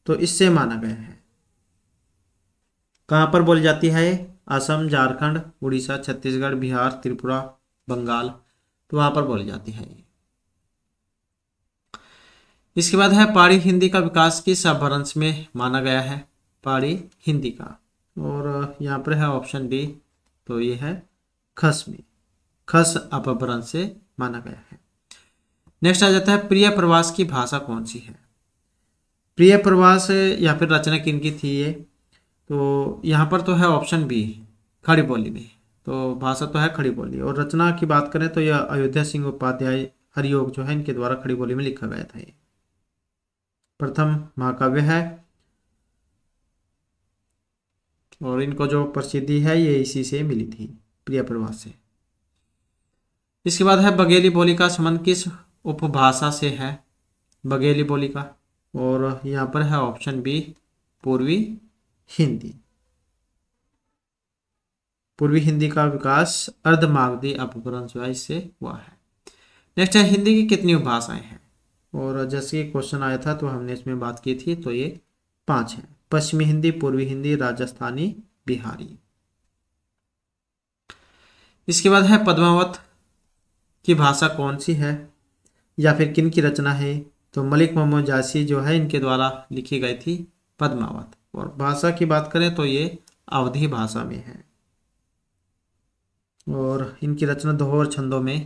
तो इससे माना गया है कहाँ पर बोली जाती है असम झारखंड उड़ीसा छत्तीसगढ़ बिहार त्रिपुरा बंगाल तो वहाँ पर बोली जाती है ये इसके बाद है पहाड़ी हिंदी का विकास किस अपभ्रंश में माना गया है पहाड़ी हिंदी का और यहाँ पर है ऑप्शन डी तो ये है खस में खस अपभ्रंश से माना गया है नेक्स्ट आ जाता है प्रिय प्रवास की भाषा कौन सी है प्रिय प्रवास या फिर रचना किन की थी ये तो यहाँ पर तो है ऑप्शन बी खड़ी बोली में तो भाषा तो है खड़ी बोली और रचना की बात करें तो यह अयोध्या सिंह उपाध्याय हरियोग जो है इनके द्वारा खड़ी बोली में लिखा गया था ये प्रथम महाकाव्य है और इनको जो प्रसिद्धि है ये इसी से मिली थी प्रिय प्रवास से इसके बाद है बघेली बोली का संबंध किस उपभाषा से है बघेली बोली का और यहाँ पर है ऑप्शन बी पूर्वी हिंदी पूर्वी हिंदी का विकास अर्धमागधी अपभ्रंश से हुआ है नेक्स्ट है हिंदी की कितनी उपभाषाएं हैं और जैसे ये क्वेश्चन आया था तो हमने इसमें बात की थी तो ये पांच है पश्चिमी हिंदी पूर्वी हिंदी राजस्थानी बिहारी इसके बाद है पद्मावत की भाषा कौन सी है या फिर किन की रचना है तो मलिक मोहम्मद जासी जो है इनके द्वारा लिखी गई थी पद्मावत और भाषा की बात करें तो ये अवधि भाषा में है और इनकी रचना दोहर छंदों में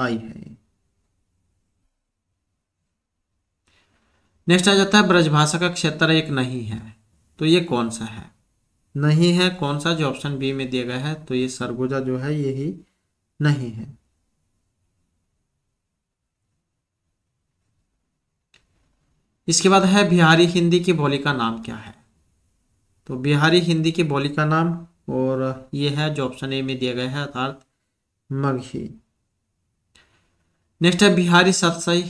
आई है नेक्स्ट आ जाता है ब्रजभाषा का क्षेत्र एक नहीं है तो ये कौन सा है नहीं है कौन सा जो ऑप्शन बी में दिया गया है तो ये सरगुजा जो है ये ही नहीं है इसके बाद है बिहारी हिंदी की बोली का नाम क्या है तो बिहारी हिंदी की बोली का नाम और ये है जो ऑप्शन ए में दिया गया है अर्थात मगही नेक्स्ट है बिहारी सतसई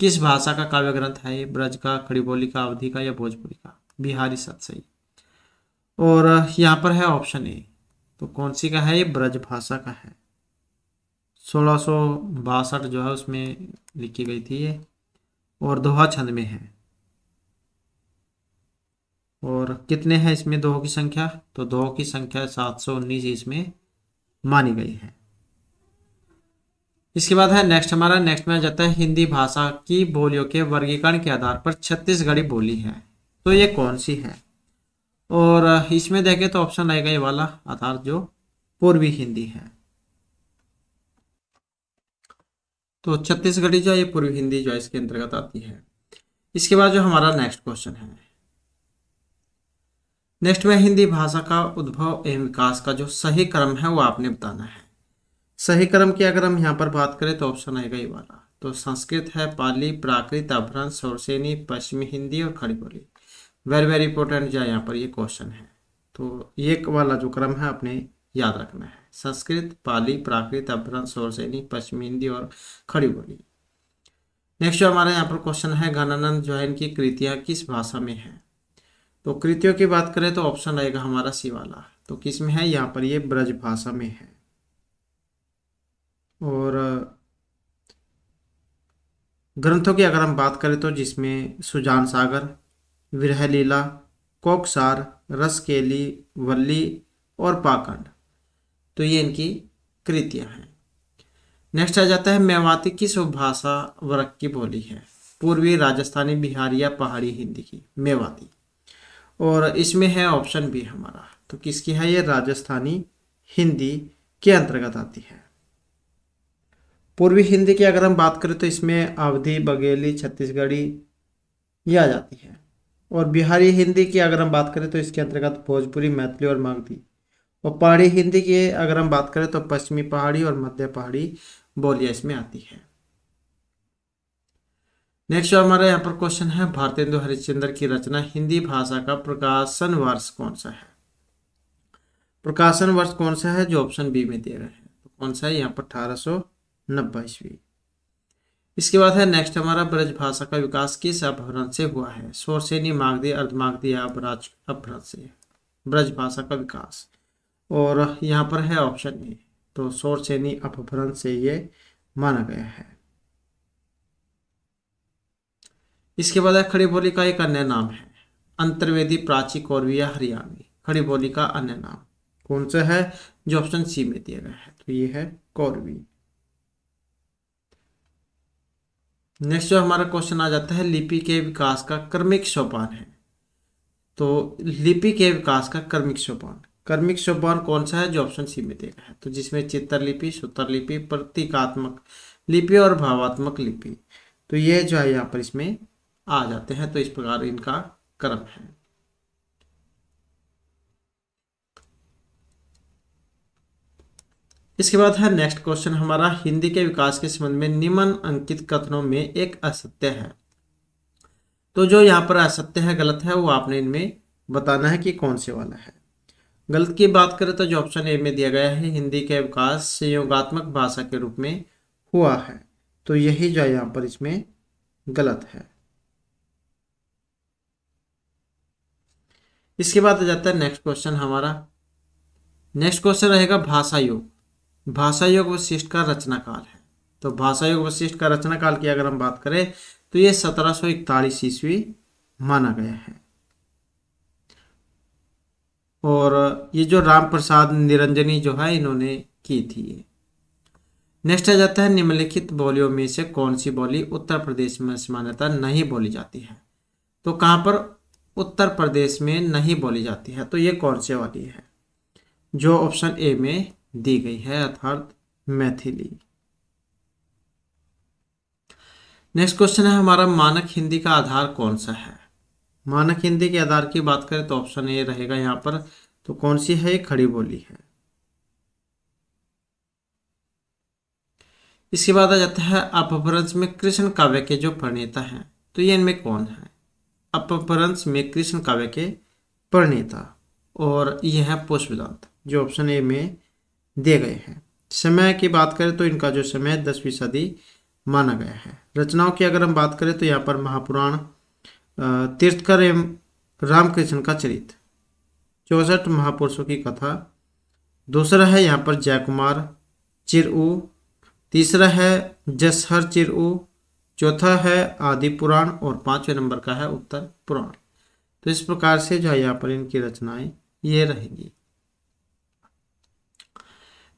किस भाषा का काव्य ग्रंथ है ये ब्रज का खड़ी बोली का अवधि का या भोजपुरी का बिहारी सत सही और यहाँ पर है ऑप्शन ए तो कौन सी का है ये ब्रज भाषा का है सोलह सौ बासठ जो है उसमें लिखी गई थी ये और दोहा छंद में है और कितने हैं इसमें दोहों की संख्या तो दोहों की संख्या सात सौ उन्नीस इसमें मानी गई है इसके बाद है नेक्स्ट हमारा नेक्स्ट में आ जाता है हिंदी भाषा की बोलियों के वर्गीकरण के आधार पर छत्तीसगढ़ी बोली है तो ये कौन सी है और इसमें देखें तो ऑप्शन आएगा ये वाला आधार जो पूर्वी हिंदी है तो छत्तीसगढ़ी जो है ये पूर्वी हिंदी जो है इसके अंतर्गत आती है इसके बाद जो हमारा नेक्स्ट क्वेश्चन है नेक्स्ट में हिंदी भाषा का उद्भव एवं विकास का जो सही क्रम है वो आपने बताना है सही क्रम की अगर हम यहाँ पर बात करें तो ऑप्शन आएगा ये वाला तो संस्कृत है पाली प्राकृत अभ्रंश सौरसेनी पश्चिमी हिंदी और खड़ी बोली वेरी वेरी इंपॉर्टेंट जो यहाँ पर ये क्वेश्चन है तो ये वाला जो क्रम है अपने याद रखना है संस्कृत पाली प्राकृत अभ्रंश सौरसेनी पश्चिमी हिंदी और खड़ी बोली नेक्स्ट जो हमारे यहाँ पर क्वेश्चन है घनानंद जो है इनकी कृतियाँ किस भाषा में है तो कृतियों की बात करें तो ऑप्शन आएगा हमारा सी वाला तो किस में है यहाँ पर ये ब्रज भाषा में है और ग्रंथों की अगर हम बात करें तो जिसमें सुजान सागर विरह लीला कोकसार रसकेली वल्ली और पाखंड तो ये इनकी कृतियां हैं नेक्स्ट आ जाता है मेवाती की सुभाषा वर्ग की बोली है पूर्वी राजस्थानी बिहारी या पहाड़ी हिंदी की मेवाती और इसमें है ऑप्शन बी हमारा तो किसकी है ये राजस्थानी हिंदी के अंतर्गत आती है पूर्वी हिंदी की अगर हम बात करें तो इसमें अवधि बघेली छत्तीसगढ़ी ये आ जाती है और बिहारी हिंदी की अगर हम बात करें तो इसके अंतर्गत भोजपुरी मैथिली और मगधी और पहाड़ी हिंदी की अगर हम बात करें तो पश्चिमी पहाड़ी और मध्य पहाड़ी बोलियाँ इसमें आती है नेक्स्ट हमारा यहाँ पर क्वेश्चन है भारतेंदु हरिश्चंद्र की रचना हिंदी भाषा का प्रकाशन वर्ष कौन सा है प्रकाशन वर्ष कौन सा है जो ऑप्शन बी में दे रहे हैं तो कौन सा है यहाँ पर अठारह नब्बे ईस्वी इसके बाद है नेक्स्ट हमारा ब्रज भाषा का विकास किस अपभ्रंश से हुआ है सोरसेनी मागधी अर्धमागदी या अपराज अपभ्रंश से ब्रज भाषा का विकास और यहाँ पर है ऑप्शन ए तो सोरसेनी अपभ्रंश से ये माना गया है इसके बाद है खड़ी बोली का एक अन्य नाम है अंतर्वेदी प्राची कौरविया हरियाणवी खड़ी बोली का अन्य नाम कौन सा है जो ऑप्शन सी में दिया गया है तो ये है कौरवी नेक्स्ट जो हमारा क्वेश्चन आ जाता है लिपि के विकास का क्रमिक सोपान है तो लिपि के विकास का क्रमिक सोपान क्रमिक सोपान कौन सा है जो ऑप्शन सी में देगा तो जिसमें चित्रलिपि सूत्रलिपि प्रतीकात्मक लिपि और भावात्मक लिपि तो ये जो है यहाँ पर इसमें आ जाते हैं तो इस प्रकार इनका क्रम है इसके बाद है नेक्स्ट क्वेश्चन हमारा हिंदी के विकास के संबंध में निम्न अंकित कथनों में एक असत्य है तो जो यहाँ पर असत्य है गलत है वो आपने इनमें बताना है कि कौन से वाला है गलत की बात करें तो जो ऑप्शन ए में दिया गया है हिंदी के विकास संयोगात्मक भाषा के रूप में हुआ है तो यही जो यहाँ पर इसमें गलत है इसके बाद आ जाता है नेक्स्ट क्वेश्चन हमारा नेक्स्ट क्वेश्चन रहेगा भाषा योग भाषा योग वशिष्ठ का काल है तो भाषा योग वशिष्ठ का रचना काल की अगर हम बात करें तो ये सत्रह सौ इकतालीस ईस्वी माना गया है और ये जो राम प्रसाद निरंजनी जो है इन्होंने की थी नेक्स्ट आ जाता है निम्नलिखित बोलियों में से कौन सी बोली उत्तर प्रदेश में मान्यता नहीं बोली जाती है तो कहाँ पर उत्तर प्रदेश में नहीं बोली जाती है तो ये कौन सी वाली है जो ऑप्शन ए में दी गई है अर्थात मैथिली नेक्स्ट क्वेश्चन है हमारा मानक हिंदी का आधार कौन सा है मानक हिंदी के आधार की बात करें तो ऑप्शन ए रहेगा यहाँ पर तो कौन सी है ये खड़ी बोली है इसके बाद आ जाता है अपभ्रंश में कृष्ण काव्य के जो प्रणेता हैं तो ये इनमें कौन है अपभ्रंश में कृष्ण काव्य के प्रणेता और यह है पुष्पदांत जो ऑप्शन ए में दिए गए हैं समय की बात करें तो इनका जो समय दसवीं सदी माना गया है रचनाओं की अगर हम बात करें तो यहाँ पर महापुराण तीर्थकर एवं रामकृष्ण का चरित चौसठ महापुरुषों की कथा दूसरा है यहाँ पर जयकुमार चिरऊ तीसरा है जसहर चिरऊ चौथा है आदि पुराण और पांचवें नंबर का है उत्तर पुराण तो इस प्रकार से जो है यहाँ पर इनकी रचनाएं ये रहेंगी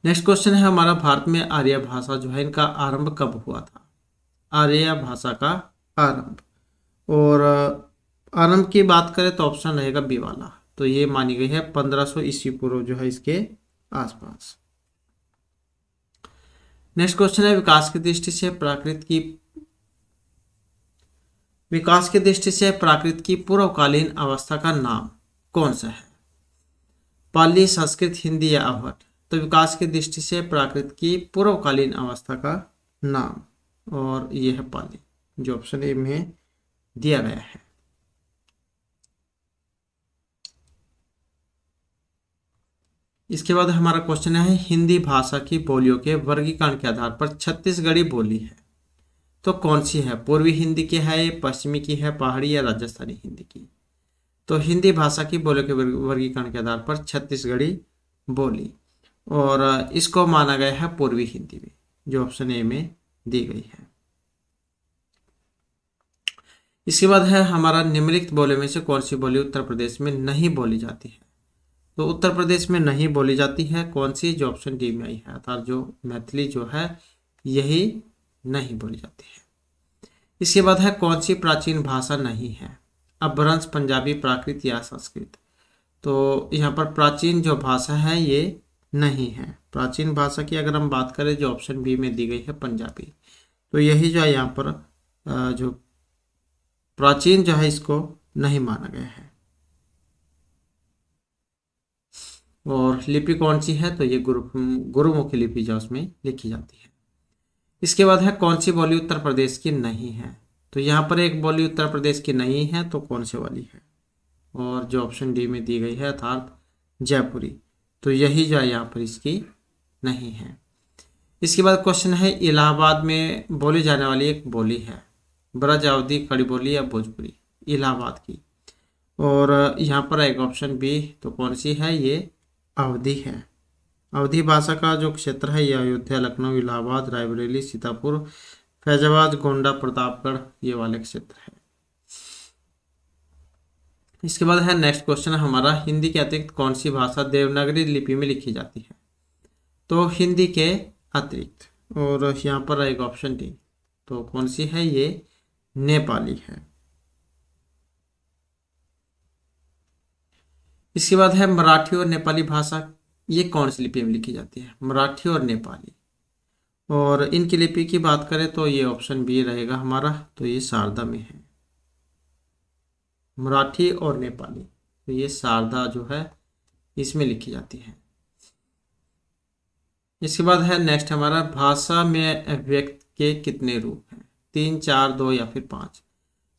नेक्स्ट क्वेश्चन है हमारा भारत में आर्य भाषा जो है इनका आरंभ कब हुआ था आर्य भाषा का आरंभ और आरंभ की बात करें तो ऑप्शन रहेगा बीवाला तो ये मानी गई है 1500 सौ ईस्वी पूर्व जो है इसके आसपास नेक्स्ट क्वेश्चन है विकास की दृष्टि से प्राकृत की विकास की दृष्टि से प्राकृत की पूर्वकालीन अवस्था का नाम कौन सा है पाली संस्कृत हिंदी या अवट तो विकास की दृष्टि से प्राकृत की पूर्वकालीन अवस्था का नाम और यह है पाली जो ऑप्शन ए में दिया गया है इसके बाद हमारा क्वेश्चन है हिंदी भाषा की बोलियों के वर्गीकरण के आधार पर छत्तीसगढ़ी बोली है तो कौन सी है पूर्वी हिंदी की है पश्चिमी की है पहाड़ी या राजस्थानी हिंदी की तो हिंदी भाषा की बोलियों के वर्गीकरण के आधार पर छत्तीसगढ़ी बोली और इसको माना गया है पूर्वी हिंदी में जो ऑप्शन ए में दी गई है इसके बाद है हमारा निम्नलिखित बोले में से कौन सी बोली उत्तर प्रदेश में नहीं बोली जाती है तो उत्तर प्रदेश में नहीं बोली जाती है कौन सी जो ऑप्शन डी में आई है अर्थात जो मैथिली जो है यही नहीं बोली जाती है इसके बाद है कौन सी प्राचीन भाषा नहीं है अभ्रंश पंजाबी प्राकृत या संस्कृत तो यहाँ पर प्राचीन जो भाषा है ये नहीं है प्राचीन भाषा की अगर हम बात करें जो ऑप्शन बी में दी गई है पंजाबी तो यही जो है यहाँ पर जो प्राचीन जो है इसको नहीं माना गया है और लिपि कौन सी है तो ये गुरु गुरुमुखी लिपि जो उसमें लिखी जाती है इसके बाद है कौन सी बोली उत्तर प्रदेश की नहीं है तो यहाँ पर एक बोली उत्तर प्रदेश की नहीं है तो कौन सी वाली है और जो ऑप्शन डी में दी गई है अर्थात जयपुरी तो यही जो है यहाँ पर इसकी नहीं है इसके बाद क्वेश्चन है इलाहाबाद में बोली जाने वाली एक बोली है ब्रज अवधि खड़ी बोली या भोजपुरी इलाहाबाद की और यहाँ पर एक ऑप्शन बी तो कौन सी है ये अवधि है अवधि भाषा का जो क्षेत्र है यह अयोध्या लखनऊ इलाहाबाद रायबरेली सीतापुर फैजाबाद गोंडा प्रतापगढ़ ये वाले क्षेत्र है इसके बाद है नेक्स्ट क्वेश्चन हमारा हिंदी के अतिरिक्त कौन सी भाषा देवनागरी लिपि में लिखी जाती है तो हिंदी के अतिरिक्त और यहाँ पर एक ऑप्शन डी तो कौन सी है ये नेपाली है इसके बाद है मराठी और नेपाली भाषा ये कौन सी लिपि में लिखी जाती है मराठी और नेपाली और इनकी लिपि की बात करें तो ये ऑप्शन बी रहेगा हमारा तो ये शारदा में है मराठी और नेपाली तो ये शारदा जो है इसमें लिखी जाती है इसके बाद है नेक्स्ट हमारा भाषा में अभिव्यक्ति के कितने रूप हैं तीन चार दो या फिर पांच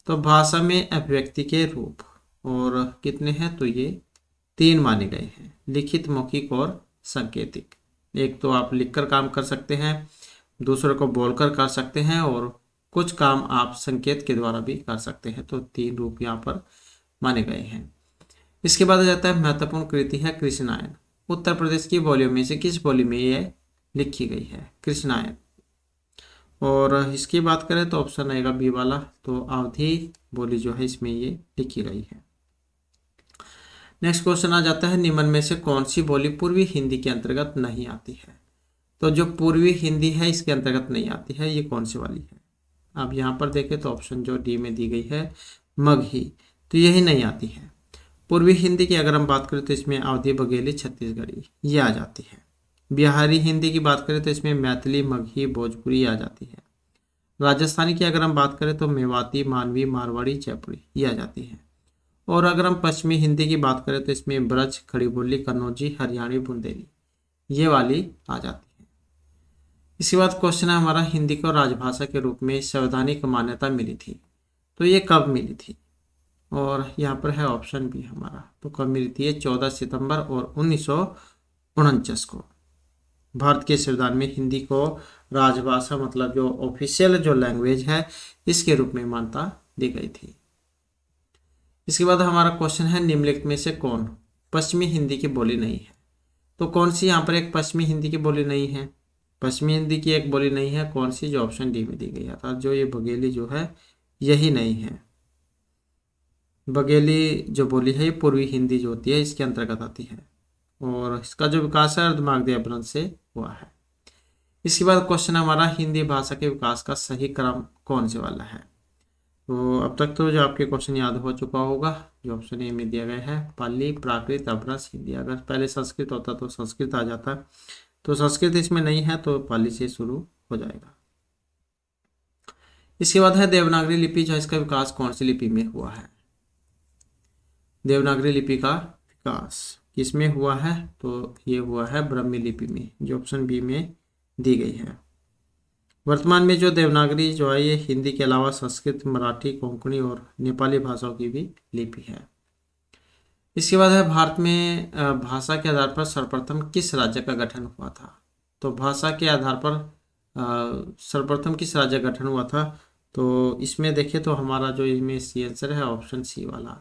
तो भाषा में अभिव्यक्ति के रूप और कितने हैं तो ये तीन माने गए हैं लिखित मौखिक और संकेतिक एक तो आप लिखकर काम कर सकते हैं दूसरे को बोलकर कर सकते हैं और कुछ काम आप संकेत के द्वारा भी कर सकते हैं तो तीन रूप यहाँ पर माने गए हैं इसके बाद आ जाता है महत्वपूर्ण कृति है कृष्णायन उत्तर प्रदेश की बोलियों में से किस बोली में यह लिखी गई है कृष्णायन और इसकी बात करें तो ऑप्शन आएगा बी वाला तो अवधि बोली जो है इसमें ये लिखी गई है नेक्स्ट क्वेश्चन आ जाता है निम्न में से कौन सी बोली पूर्वी हिंदी के अंतर्गत नहीं आती है तो जो पूर्वी हिंदी है इसके अंतर्गत नहीं आती है ये कौन सी वाली है अब यहाँ पर देखें तो ऑप्शन जो डी में दी गई है मगही तो यही नहीं आती है पूर्वी हिंदी की अगर हम बात करें तो इसमें अवधि बघेली छत्तीसगढ़ी ये आ जाती है बिहारी हिंदी की बात करें तो इसमें मैथिली मगही भोजपुरी आ जाती है राजस्थानी की अगर हम बात करें तो मेवाती मानवी मारवाड़ी जयपुरी ये आ जाती है और अगर हम पश्चिमी हिंदी की बात करें तो इसमें ब्रज खड़ी बोली कन्नौजी हरियाणी बुंदेली ये वाली आ जाती है इसके बाद क्वेश्चन है हमारा हिंदी को राजभाषा के रूप में संवैधानिक मान्यता मिली थी तो ये कब मिली थी और यहाँ पर है ऑप्शन बी हमारा तो कब मिली थी ये चौदह सितंबर और उन्नीस को भारत के संविधान में हिंदी को राजभाषा मतलब जो ऑफिशियल जो लैंग्वेज है इसके रूप में मान्यता दी गई थी इसके बाद हमारा क्वेश्चन है निम्नलिखित में से कौन पश्चिमी हिंदी की बोली नहीं है तो कौन सी यहाँ पर एक पश्चिमी हिंदी की बोली नहीं है पश्चिमी हिंदी की एक बोली नहीं है कौन सी जो ऑप्शन डी में दी गई अर्थात जो ये बघेली जो है यही नहीं है बघेली जो बोली है ये पूर्वी हिंदी जो होती है इसके अंतर्गत आती है और इसका जो विकास है अर्धमागधी अभिनंद से हुआ है इसके बाद क्वेश्चन हमारा हिंदी भाषा के विकास का सही क्रम कौन से वाला है तो अब तक तो जो आपके क्वेश्चन याद हो चुका होगा जो ऑप्शन ए में दिया गया है पाली प्राकृत अभ्रंश हिंदी अगर पहले संस्कृत होता तो संस्कृत आ जाता तो संस्कृत इसमें नहीं है तो पाली से शुरू हो जाएगा इसके बाद है देवनागरी लिपि जो इसका विकास कौन सी लिपि में हुआ है देवनागरी लिपि का विकास किसमें हुआ है तो ये हुआ है ब्रह्मी लिपि में जो ऑप्शन बी में दी गई है वर्तमान में जो देवनागरी जो है ये हिंदी के अलावा संस्कृत मराठी कोंकणी और नेपाली भाषाओं की भी लिपि है इसके बाद है भारत में भाषा के आधार पर सर्वप्रथम किस राज्य का गठन हुआ था तो भाषा के आधार पर सर्वप्रथम किस राज्य का गठन हुआ था तो इसमें देखिए तो हमारा जो इसमें सी आंसर है ऑप्शन सी वाला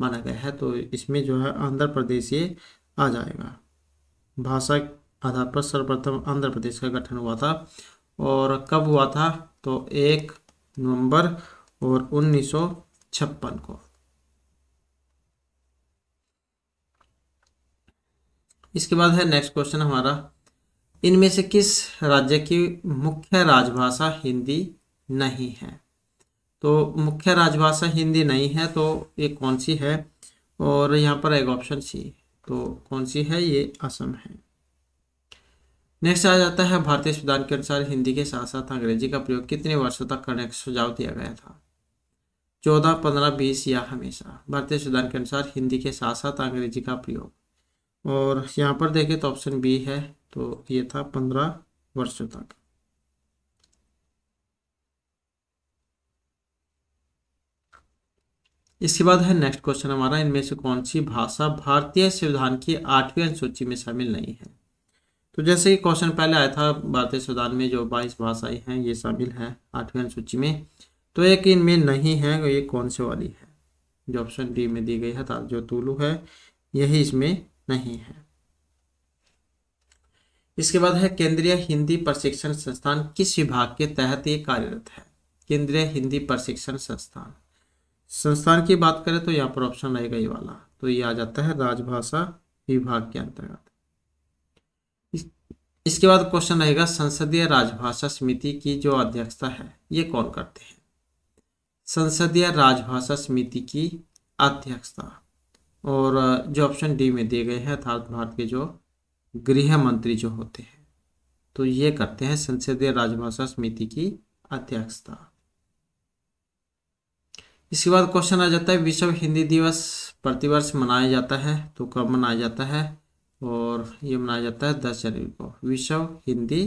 माना गया है तो इसमें जो है आंध्र प्रदेश ये आ जाएगा भाषा आधार पर सर्वप्रथम आंध्र प्रदेश का गठन हुआ था और कब हुआ था तो एक नवंबर और उन्नीस को इसके बाद है नेक्स्ट क्वेश्चन हमारा इनमें से किस राज्य की मुख्य राजभाषा हिंदी नहीं है तो मुख्य राजभाषा हिंदी नहीं है तो ये कौन सी है और यहाँ पर एक ऑप्शन सी तो कौन सी है ये असम है नेक्स्ट आ जाता है भारतीय संविधान के अनुसार हिंदी के साथ साथ अंग्रेजी का प्रयोग कितने वर्षों तक करने का सुझाव दिया गया था चौदह पंद्रह बीस या हमेशा भारतीय संविधान के अनुसार हिंदी के साथ साथ अंग्रेजी का प्रयोग और यहाँ पर देखें तो ऑप्शन बी है तो ये था पंद्रह वर्षों तक इसके बाद है नेक्स्ट क्वेश्चन हमारा इनमें से कौन सी भाषा भारतीय संविधान की आठवीं अनुसूची में शामिल नहीं है तो जैसे कि क्वेश्चन पहले आया था भारतीय संविधान में जो बाईस भाषाएं हैं ये शामिल है आठवीं अनुसूची में तो एक इनमें नहीं है ये कौन से वाली है जो ऑप्शन डी में दी गई है जो तुलू है यही इसमें नहीं है इसके बाद है केंद्रीय हिंदी प्रशिक्षण संस्थान किस विभाग के तहत ये कार्यरत है केंद्रीय हिंदी प्रशिक्षण संस्थान संस्थान की बात करें तो यहाँ पर ऑप्शन रहेगा ये वाला तो ये आ जाता है राजभाषा विभाग के अंतर्गत इसके बाद क्वेश्चन रहेगा संसदीय राजभाषा समिति की जो अध्यक्षता है ये कौन करते हैं संसदीय राजभाषा समिति की अध्यक्षता और जो ऑप्शन डी में दिए गए हैं अर्थात भारत के जो गृह मंत्री जो होते हैं तो ये करते हैं संसदीय राजभाषा समिति की अध्यक्षता इसके बाद क्वेश्चन आ जाता है विश्व हिंदी दिवस प्रतिवर्ष मनाया जाता है तो कब मनाया जाता है और ये मनाया जाता है दस जनवरी को विश्व हिंदी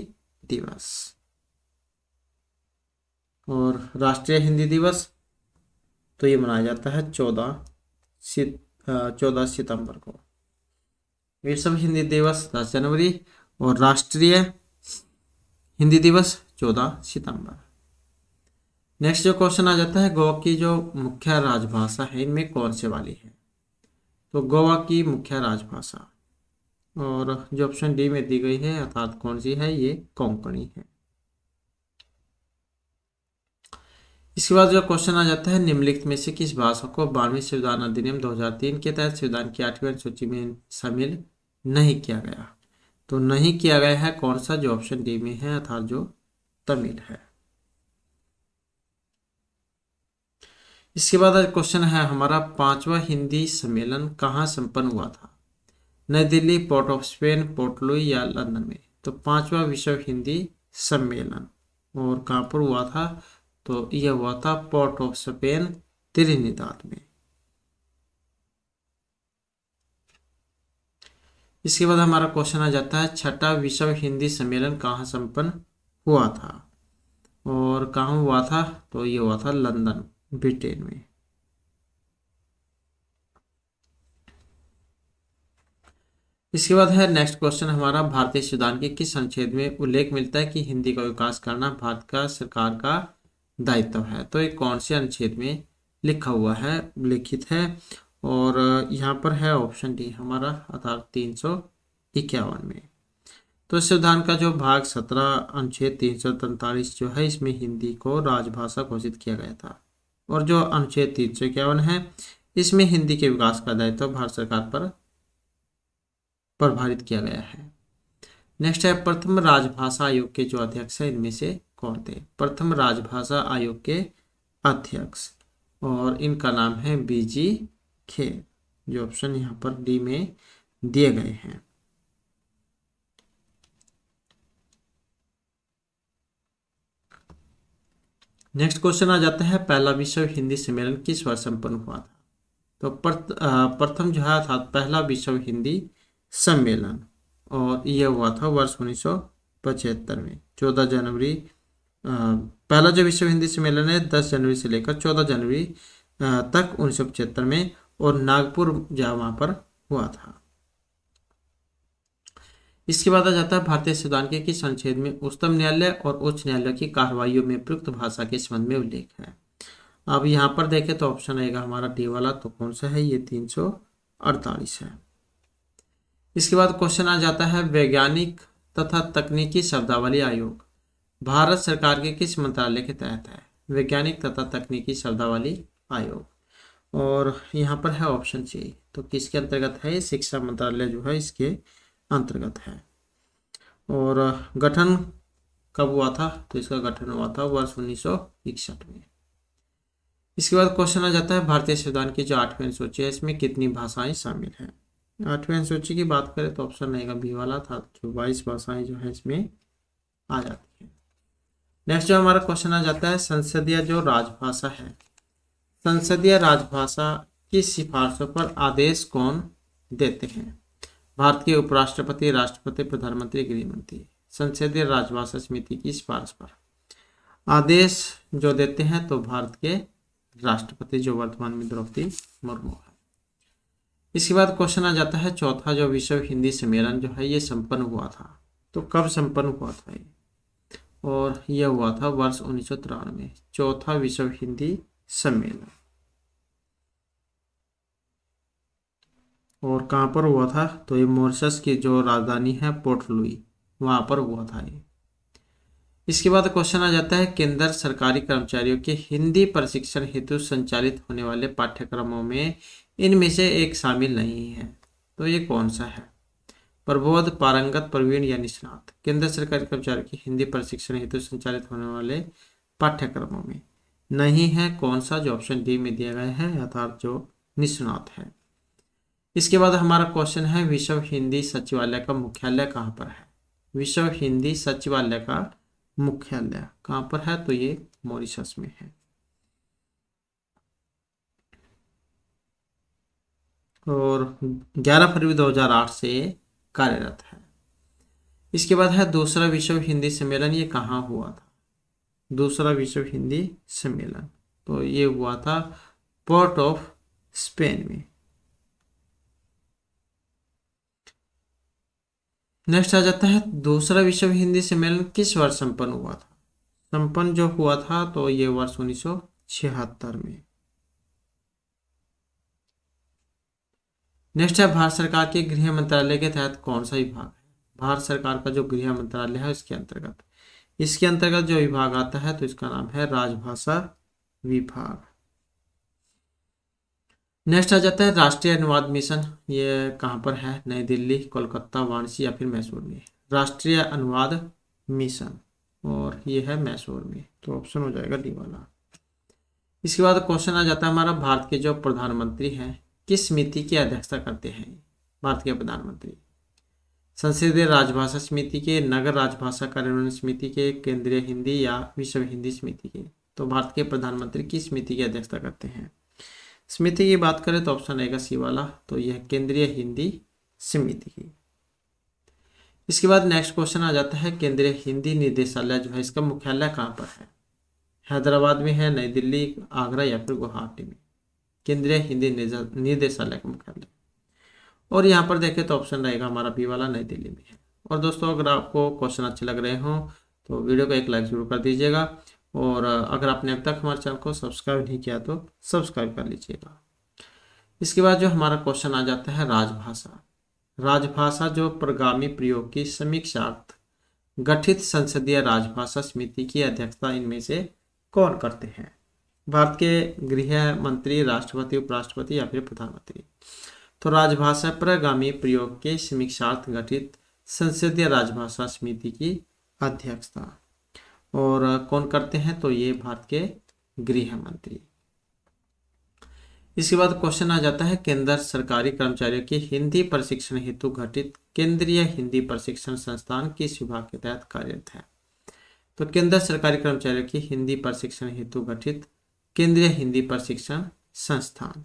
दिवस और राष्ट्रीय हिंदी दिवस तो ये मनाया जाता है चौदह चौदह सितंबर को विश्व हिंदी दिवस दस जनवरी और राष्ट्रीय हिंदी दिवस चौदह सितंबर नेक्स्ट जो क्वेश्चन आ जाता है गोवा की जो मुख्य राजभाषा है इनमें कौन से वाली है तो गोवा की मुख्य राजभाषा और जो ऑप्शन डी में दी गई है अर्थात कौन सी है ये कोंकणी है इसके बाद जो क्वेश्चन आ जाता है निम्नलिखित में से किस भाषा को बारहवीं संविधान अधिनियम 2003 के तहत संविधान की आठवीं अनुसूची में शामिल नहीं किया गया तो नहीं किया गया है कौन सा जो ऑप्शन डी में है अर्थात जो तमिल है इसके बाद आज क्वेश्चन है हमारा पांचवा हिंदी सम्मेलन कहाँ संपन्न हुआ था New Delhi Port of Spain Port Louis या लंदन में तो पांचवा विश्व हिंदी सम्मेलन और कहाँ पर हुआ था तो यह हुआ था पोर्ट ऑफ स्पेन त्रिनिदाद में इसके बाद हमारा क्वेश्चन आ जाता है छठा विश्व हिंदी सम्मेलन कहाँ संपन्न हुआ था और कहाँ हुआ था तो ये हुआ था लंदन ब्रिटेन में इसके बाद है नेक्स्ट क्वेश्चन हमारा भारतीय संविधान के किस अनुच्छेद में उल्लेख मिलता है कि हिंदी का विकास करना भारत का सरकार का दायित्व है तो ये कौन से अनुच्छेद में लिखा हुआ है लिखित है और यहाँ पर है ऑप्शन डी हमारा अर्थात तीन सौ इक्यावन में तो संविधान का जो भाग सत्रह अनुच्छेद तीन सौ तैतालीस जो है इसमें हिंदी को राजभाषा घोषित किया गया था और जो अनुच्छेद तीन सौ इक्यावन है इसमें हिंदी के विकास का दायित्व भारत सरकार पर प्रभारित किया गया है नेक्स्ट है प्रथम राजभाषा आयोग के जो अध्यक्ष है इनमें से कौन थे प्रथम राजभाषा आयोग के अध्यक्ष और इनका नाम है बीजी खे जो ऑप्शन यहाँ पर डी में दिए गए हैं नेक्स्ट क्वेश्चन आ जाता है पहला विश्व हिंदी सम्मेलन किस वर्ष संपन्न हुआ था तो प्रथम जो है था पहला विश्व हिंदी सम्मेलन और यह हुआ था वर्ष उन्नीस में चौदह जनवरी पहला जो विश्व हिंदी सम्मेलन है दस जनवरी से लेकर चौदह जनवरी तक उन्नीस में और नागपुर जा वहाँ पर हुआ था इसके बाद आ जाता है भारतीय संविधान के किस अनुच्छेद में उच्चतम न्यायालय और उच्च न्यायालय की कार्रवाई में प्रयुक्त भाषा के संबंध में उल्लेख है अब यहाँ पर देखें तो ऑप्शन आएगा हमारा डी वाला तो कौन सा है ये तीन सौ अड़तालीस है इसके बाद क्वेश्चन आ जाता है वैज्ञानिक तथा तकनीकी शब्दावली आयोग भारत सरकार के किस मंत्रालय के तहत है वैज्ञानिक तथा तकनीकी शब्दावली आयोग और यहाँ पर है ऑप्शन सी तो किसके अंतर्गत है शिक्षा मंत्रालय जो है इसके अंतर्गत है और गठन कब हुआ था तो इसका गठन हुआ था वर्ष उन्नीस में इसके बाद क्वेश्चन आ जाता है भारतीय संविधान की जो आठवीं अनुसूची है इसमें कितनी भाषाएं शामिल हैं आठवीं अनुसूची की बात करें तो ऑप्शन रहेगा बी वाला था जो बाईस भाषाएं जो है इसमें आ जाती नेक्स्ट जो हमारा क्वेश्चन आ जाता है संसदीय जो राजभाषा है संसदीय राजभाषा की सिफारिशों पर आदेश कौन देते हैं भारत के उपराष्ट्रपति राष्ट्रपति प्रधानमंत्री गृहमंत्री संसदीय राजभाषा समिति की सिफारिश पर आदेश जो देते हैं तो भारत के राष्ट्रपति जो वर्तमान में द्रौपदी मुर्मू है इसके बाद क्वेश्चन आ जाता है चौथा जो विश्व हिंदी सम्मेलन जो है ये संपन्न हुआ था तो कब संपन्न हुआ था ये और यह हुआ था वर्ष उन्नीस तिरानवे चौथा विश्व हिंदी सम्मेलन और कहाँ पर हुआ था तो ये मॉरिशस की जो राजधानी है पोर्ट लुई वहाँ पर हुआ था ये इसके बाद क्वेश्चन आ जाता है केंद्र सरकारी कर्मचारियों के हिंदी प्रशिक्षण हेतु संचालित होने वाले पाठ्यक्रमों में इनमें से एक शामिल नहीं है तो ये कौन सा है प्रबोध पारंगत प्रवीण या निष्णात केंद्र सरकार कर्मचारी के हिंदी प्रशिक्षण हेतु संचालित होने वाले पाठ्यक्रमों में नहीं है कौन सा जो ऑप्शन डी में दिया गया है अर्थात जो निष्णात है इसके बाद हमारा क्वेश्चन है विश्व हिंदी सचिवालय का मुख्यालय कहाँ पर है विश्व हिंदी सचिवालय का मुख्यालय कहाँ पर है तो ये मॉरिशस में है और 11 फरवरी 2008 से कार्यरत है इसके बाद है दूसरा विश्व हिंदी सम्मेलन ये कहाँ हुआ था दूसरा विश्व हिंदी सम्मेलन तो ये हुआ था पोर्ट ऑफ स्पेन में नेक्स्ट आ जाता है दूसरा विश्व हिंदी सम्मेलन किस वर्ष संपन्न हुआ था संपन्न जो हुआ था तो ये वर्ष उन्नीस में नेक्स्ट है भारत सरकार के गृह मंत्रालय के तहत कौन सा विभाग है भारत सरकार का जो गृह मंत्रालय है उसके अंतर्गत इसके अंतर्गत जो विभाग आता है तो इसका नाम है राजभाषा विभाग नेक्स्ट आ जाता है राष्ट्रीय अनुवाद मिशन ये कहाँ पर है नई दिल्ली कोलकाता वाराणसी या फिर मैसूर में राष्ट्रीय अनुवाद मिशन और ये है मैसूर में तो ऑप्शन हो जाएगा डी वाला इसके बाद क्वेश्चन आ जाता है हमारा भारत के जो प्रधानमंत्री हैं किस समिति की अध्यक्षता करते हैं भारत के प्रधानमंत्री संसदीय राजभाषा समिति के नगर राजभाषा कार्यान्वयन समिति के केंद्रीय हिंदी या विश्व हिंदी समिति के तो भारत के प्रधानमंत्री किस समिति की अध्यक्षता करते हैं समिति की बात करें तो ऑप्शन आएगा सी वाला तो यह केंद्रीय हिंदी समिति की इसके बाद नेक्स्ट क्वेश्चन आ जाता है केंद्रीय हिंदी निदेशालय जो है इसका मुख्यालय कहाँ पर है हैदराबाद में है नई दिल्ली आगरा या फिर गुवाहाटी में केंद्रीय हिंदी निदेशालय का मुख्यालय और यहाँ पर देखें तो ऑप्शन रहेगा हमारा बी वाला नई दिल्ली में और दोस्तों अगर आपको क्वेश्चन अच्छे लग रहे हों तो वीडियो को एक लाइक जरूर कर दीजिएगा और अगर आपने अब तक हमारे चैनल को सब्सक्राइब नहीं किया तो सब्सक्राइब कर लीजिएगा इसके बाद जो हमारा क्वेश्चन आ जाता है राजभाषा राजभाषा जो प्रगामी प्रयोग की समीक्षार्थ गठित संसदीय राजभाषा समिति की अध्यक्षता इनमें से कौन करते हैं भारत के गृह मंत्री राष्ट्रपति उपराष्ट्रपति या फिर प्रधानमंत्री तो राजभाषा प्रगामी प्रयोग के समीक्षार्थ गठित संसदीय राजभाषा समिति की अध्यक्षता और कौन करते हैं तो ये भारत के गृह मंत्री इसके बाद क्वेश्चन आ जाता है केंद्र सरकारी कर्मचारियों के हिंदी प्रशिक्षण हेतु गठित केंद्रीय हिंदी प्रशिक्षण संस्थान किस विभाग के तहत कार्यरत है तो केंद्र सरकारी कर्मचारियों की हिंदी प्रशिक्षण हेतु गठित केंद्रीय हिंदी प्रशिक्षण संस्थान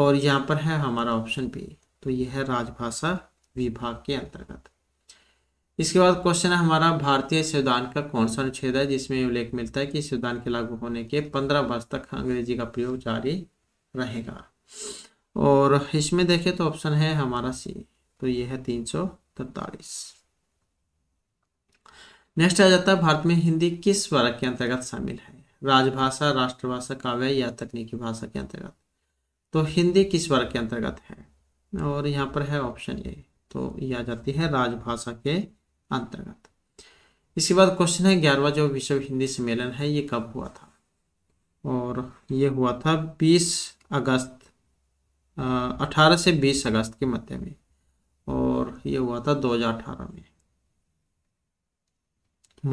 और यहाँ पर है हमारा ऑप्शन बी तो यह है राजभाषा विभाग के अंतर्गत इसके बाद क्वेश्चन है हमारा भारतीय संविधान का कौन सा अनुच्छेद है जिसमें उल्लेख मिलता है कि संविधान के लागू होने के पंद्रह वर्ष तक अंग्रेजी का प्रयोग जारी रहेगा और इसमें देखें तो ऑप्शन है हमारा सी तो यह है तीन सौ तैतालीस नेक्स्ट आ जाता है भारत में हिंदी किस वर्ग के अंतर्गत शामिल है राजभाषा राष्ट्रभाषा काव्य या तकनीकी भाषा के अंतर्गत तो हिंदी किस वर्ग के अंतर्गत है और यहाँ पर है ऑप्शन ए तो ये आ जाती है राजभाषा के अंतर्गत इसके बाद क्वेश्चन है ग्यारहवा जो विश्व हिंदी सम्मेलन है ये कब हुआ था और ये हुआ था 20 अगस्त अठारह से 20 अगस्त के मध्य में और ये हुआ था 2018 में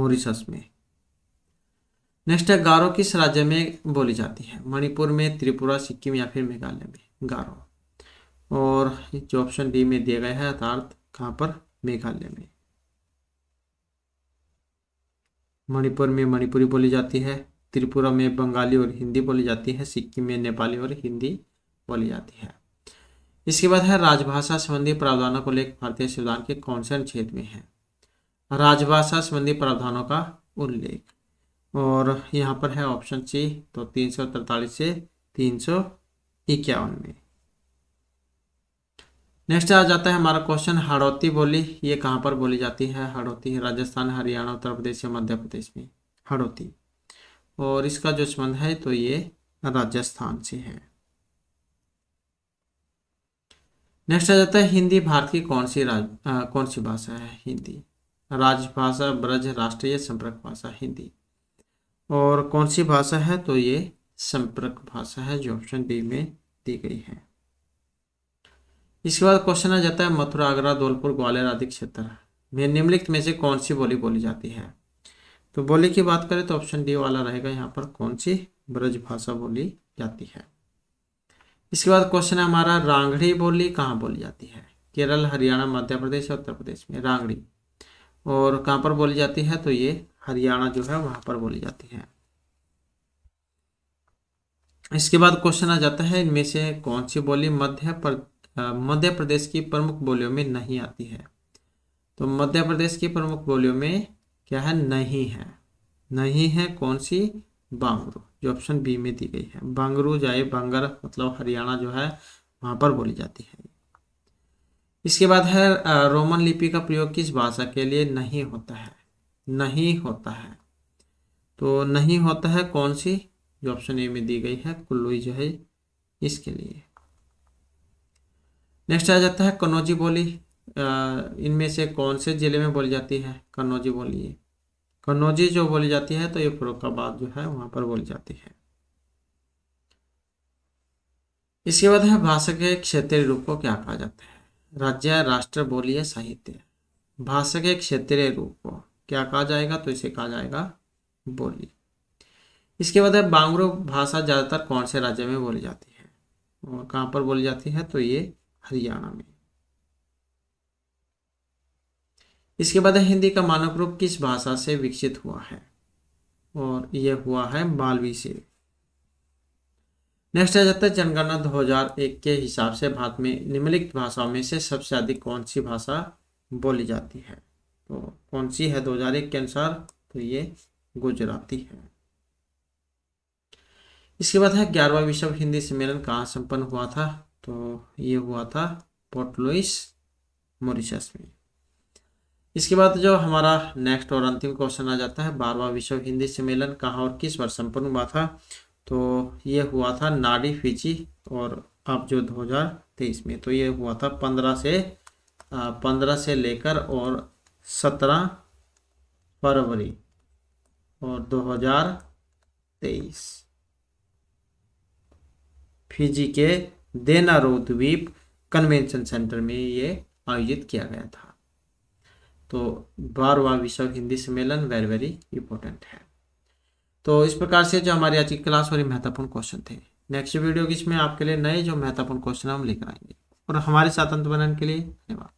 मोरिशस में नेक्स्ट है गारो किस राज्य में बोली जाती है मणिपुर में त्रिपुरा सिक्किम या फिर मेघालय में गारो और जो ऑप्शन डी में दिया गया है अर्थात कहाँ पर मेघालय में मणिपुर में मणिपुरी बोली जाती है त्रिपुरा में बंगाली और हिंदी बोली जाती है सिक्किम में नेपाली और हिंदी बोली जाती है इसके बाद है राजभाषा संबंधी प्रावधानों को लेकर भारतीय संविधान के कौन से अनुच्छेद में है राजभाषा संबंधी प्रावधानों का उल्लेख और यहाँ पर है ऑप्शन सी तो तीन सौ तरतालीस से तीन सौ इक्यावन में नेक्स्ट आ जाता है हमारा क्वेश्चन हड़ौती बोली ये कहाँ पर बोली जाती है हड़ौती राजस्थान हरियाणा उत्तर प्रदेश या मध्य प्रदेश में हड़ौती और इसका जो संबंध है तो ये राजस्थान से है नेक्स्ट आ जाता है हिंदी भारत की कौन सी राज आ, कौन सी भाषा है हिंदी राजभाषा ब्रज राष्ट्रीय संपर्क भाषा हिंदी और कौन सी भाषा है तो ये संपर्क भाषा है जो ऑप्शन बी में दी गई है इसके बाद क्वेश्चन आ जाता है मथुरा आगरा धौलपुर ग्वालियर आदि क्षेत्र में निम्नलिखित में से कौन सी बोली बोली जाती है तो बोली की बात करें तो ऑप्शन डी वाला रहेगा यहाँ पर कौन सी ब्रज भाषा बोली जाती है इसके बाद क्वेश्चन है हमारा रांगड़ी बोली कहाँ बोली जाती है केरल हरियाणा मध्य प्रदेश उत्तर प्रदेश में रांगड़ी और कहाँ पर बोली जाती है तो ये हरियाणा जो है वहां पर बोली जाती है इसके बाद क्वेश्चन आ जाता है इनमें से कौन सी बोली मध्य पर मध्य प्रदेश की प्रमुख बोलियों में नहीं आती है तो मध्य प्रदेश की प्रमुख बोलियों में क्या है नहीं है नहीं है कौन सी बांगरू जो ऑप्शन बी में दी गई है बांगरू जाए बांगर मतलब हरियाणा जो है वहां पर बोली जाती है इसके बाद है रोमन लिपि का प्रयोग किस भाषा के लिए नहीं होता है नहीं होता है तो नहीं होता है कौन सी जो ऑप्शन ए में दी गई है कुल्लू जो है इसके लिए नेक्स्ट आ जाता है कन्नौजी बोली इनमें से कौन से ज़िले में बोली जाती है कन्नौजी बोली कन्नौजी जो बोली जाती है तो ये फरुखाबाद जो है वहां पर बोली जाती है इसके बाद है भाषा के क्षेत्रीय रूप को क्या कहा जाता है राज्य राष्ट्र बोली या साहित्य भाषा के क्षेत्रीय रूप को क्या कहा जाएगा तो इसे कहा जाएगा बोली इसके बाद बांगरो भाषा ज़्यादातर कौन से राज्य में बोली जाती है और कहाँ पर बोली जाती है तो ये हरियाणा में इसके बाद हिंदी का मानक रूप किस भाषा से विकसित हुआ है और यह हुआ है मालवी से नेक्स्ट आ जाता है जनगणना 2001 के हिसाब से भारत में निम्नलिखित भाषाओं में से सबसे अधिक कौन सी भाषा बोली जाती है तो कौन सी है दो हजार एक के अनुसार तो ये गुजराती है इसके बाद है ग्यारहवा विश्व हिंदी सम्मेलन कहाँ संपन्न हुआ था तो ये हुआ था पोर्टलोइस मॉरिशस में इसके बाद जो हमारा नेक्स्ट और अंतिम क्वेश्चन आ जाता है बारहवा विश्व हिंदी सम्मेलन कहाँ और किस वर्ष संपन्न हुआ था तो ये हुआ था नाडी फिजी और अब जो 2023 में तो ये हुआ था 15 से 15 से लेकर और सत्रह फरवरी और दो हजार तेईस फिजी के देनारो द्वीप कन्वेंशन सेंटर में ये आयोजित किया गया था तो बारवा विश्व हिंदी सम्मेलन वेरी वेरी इंपॉर्टेंट है तो इस प्रकार से जो हमारी आज की क्लास और महत्वपूर्ण क्वेश्चन थे नेक्स्ट वीडियो की इसमें आपके लिए नए जो महत्वपूर्ण क्वेश्चन हम लेकर आएंगे और हमारे साथ अंत बनाने के लिए धन्यवाद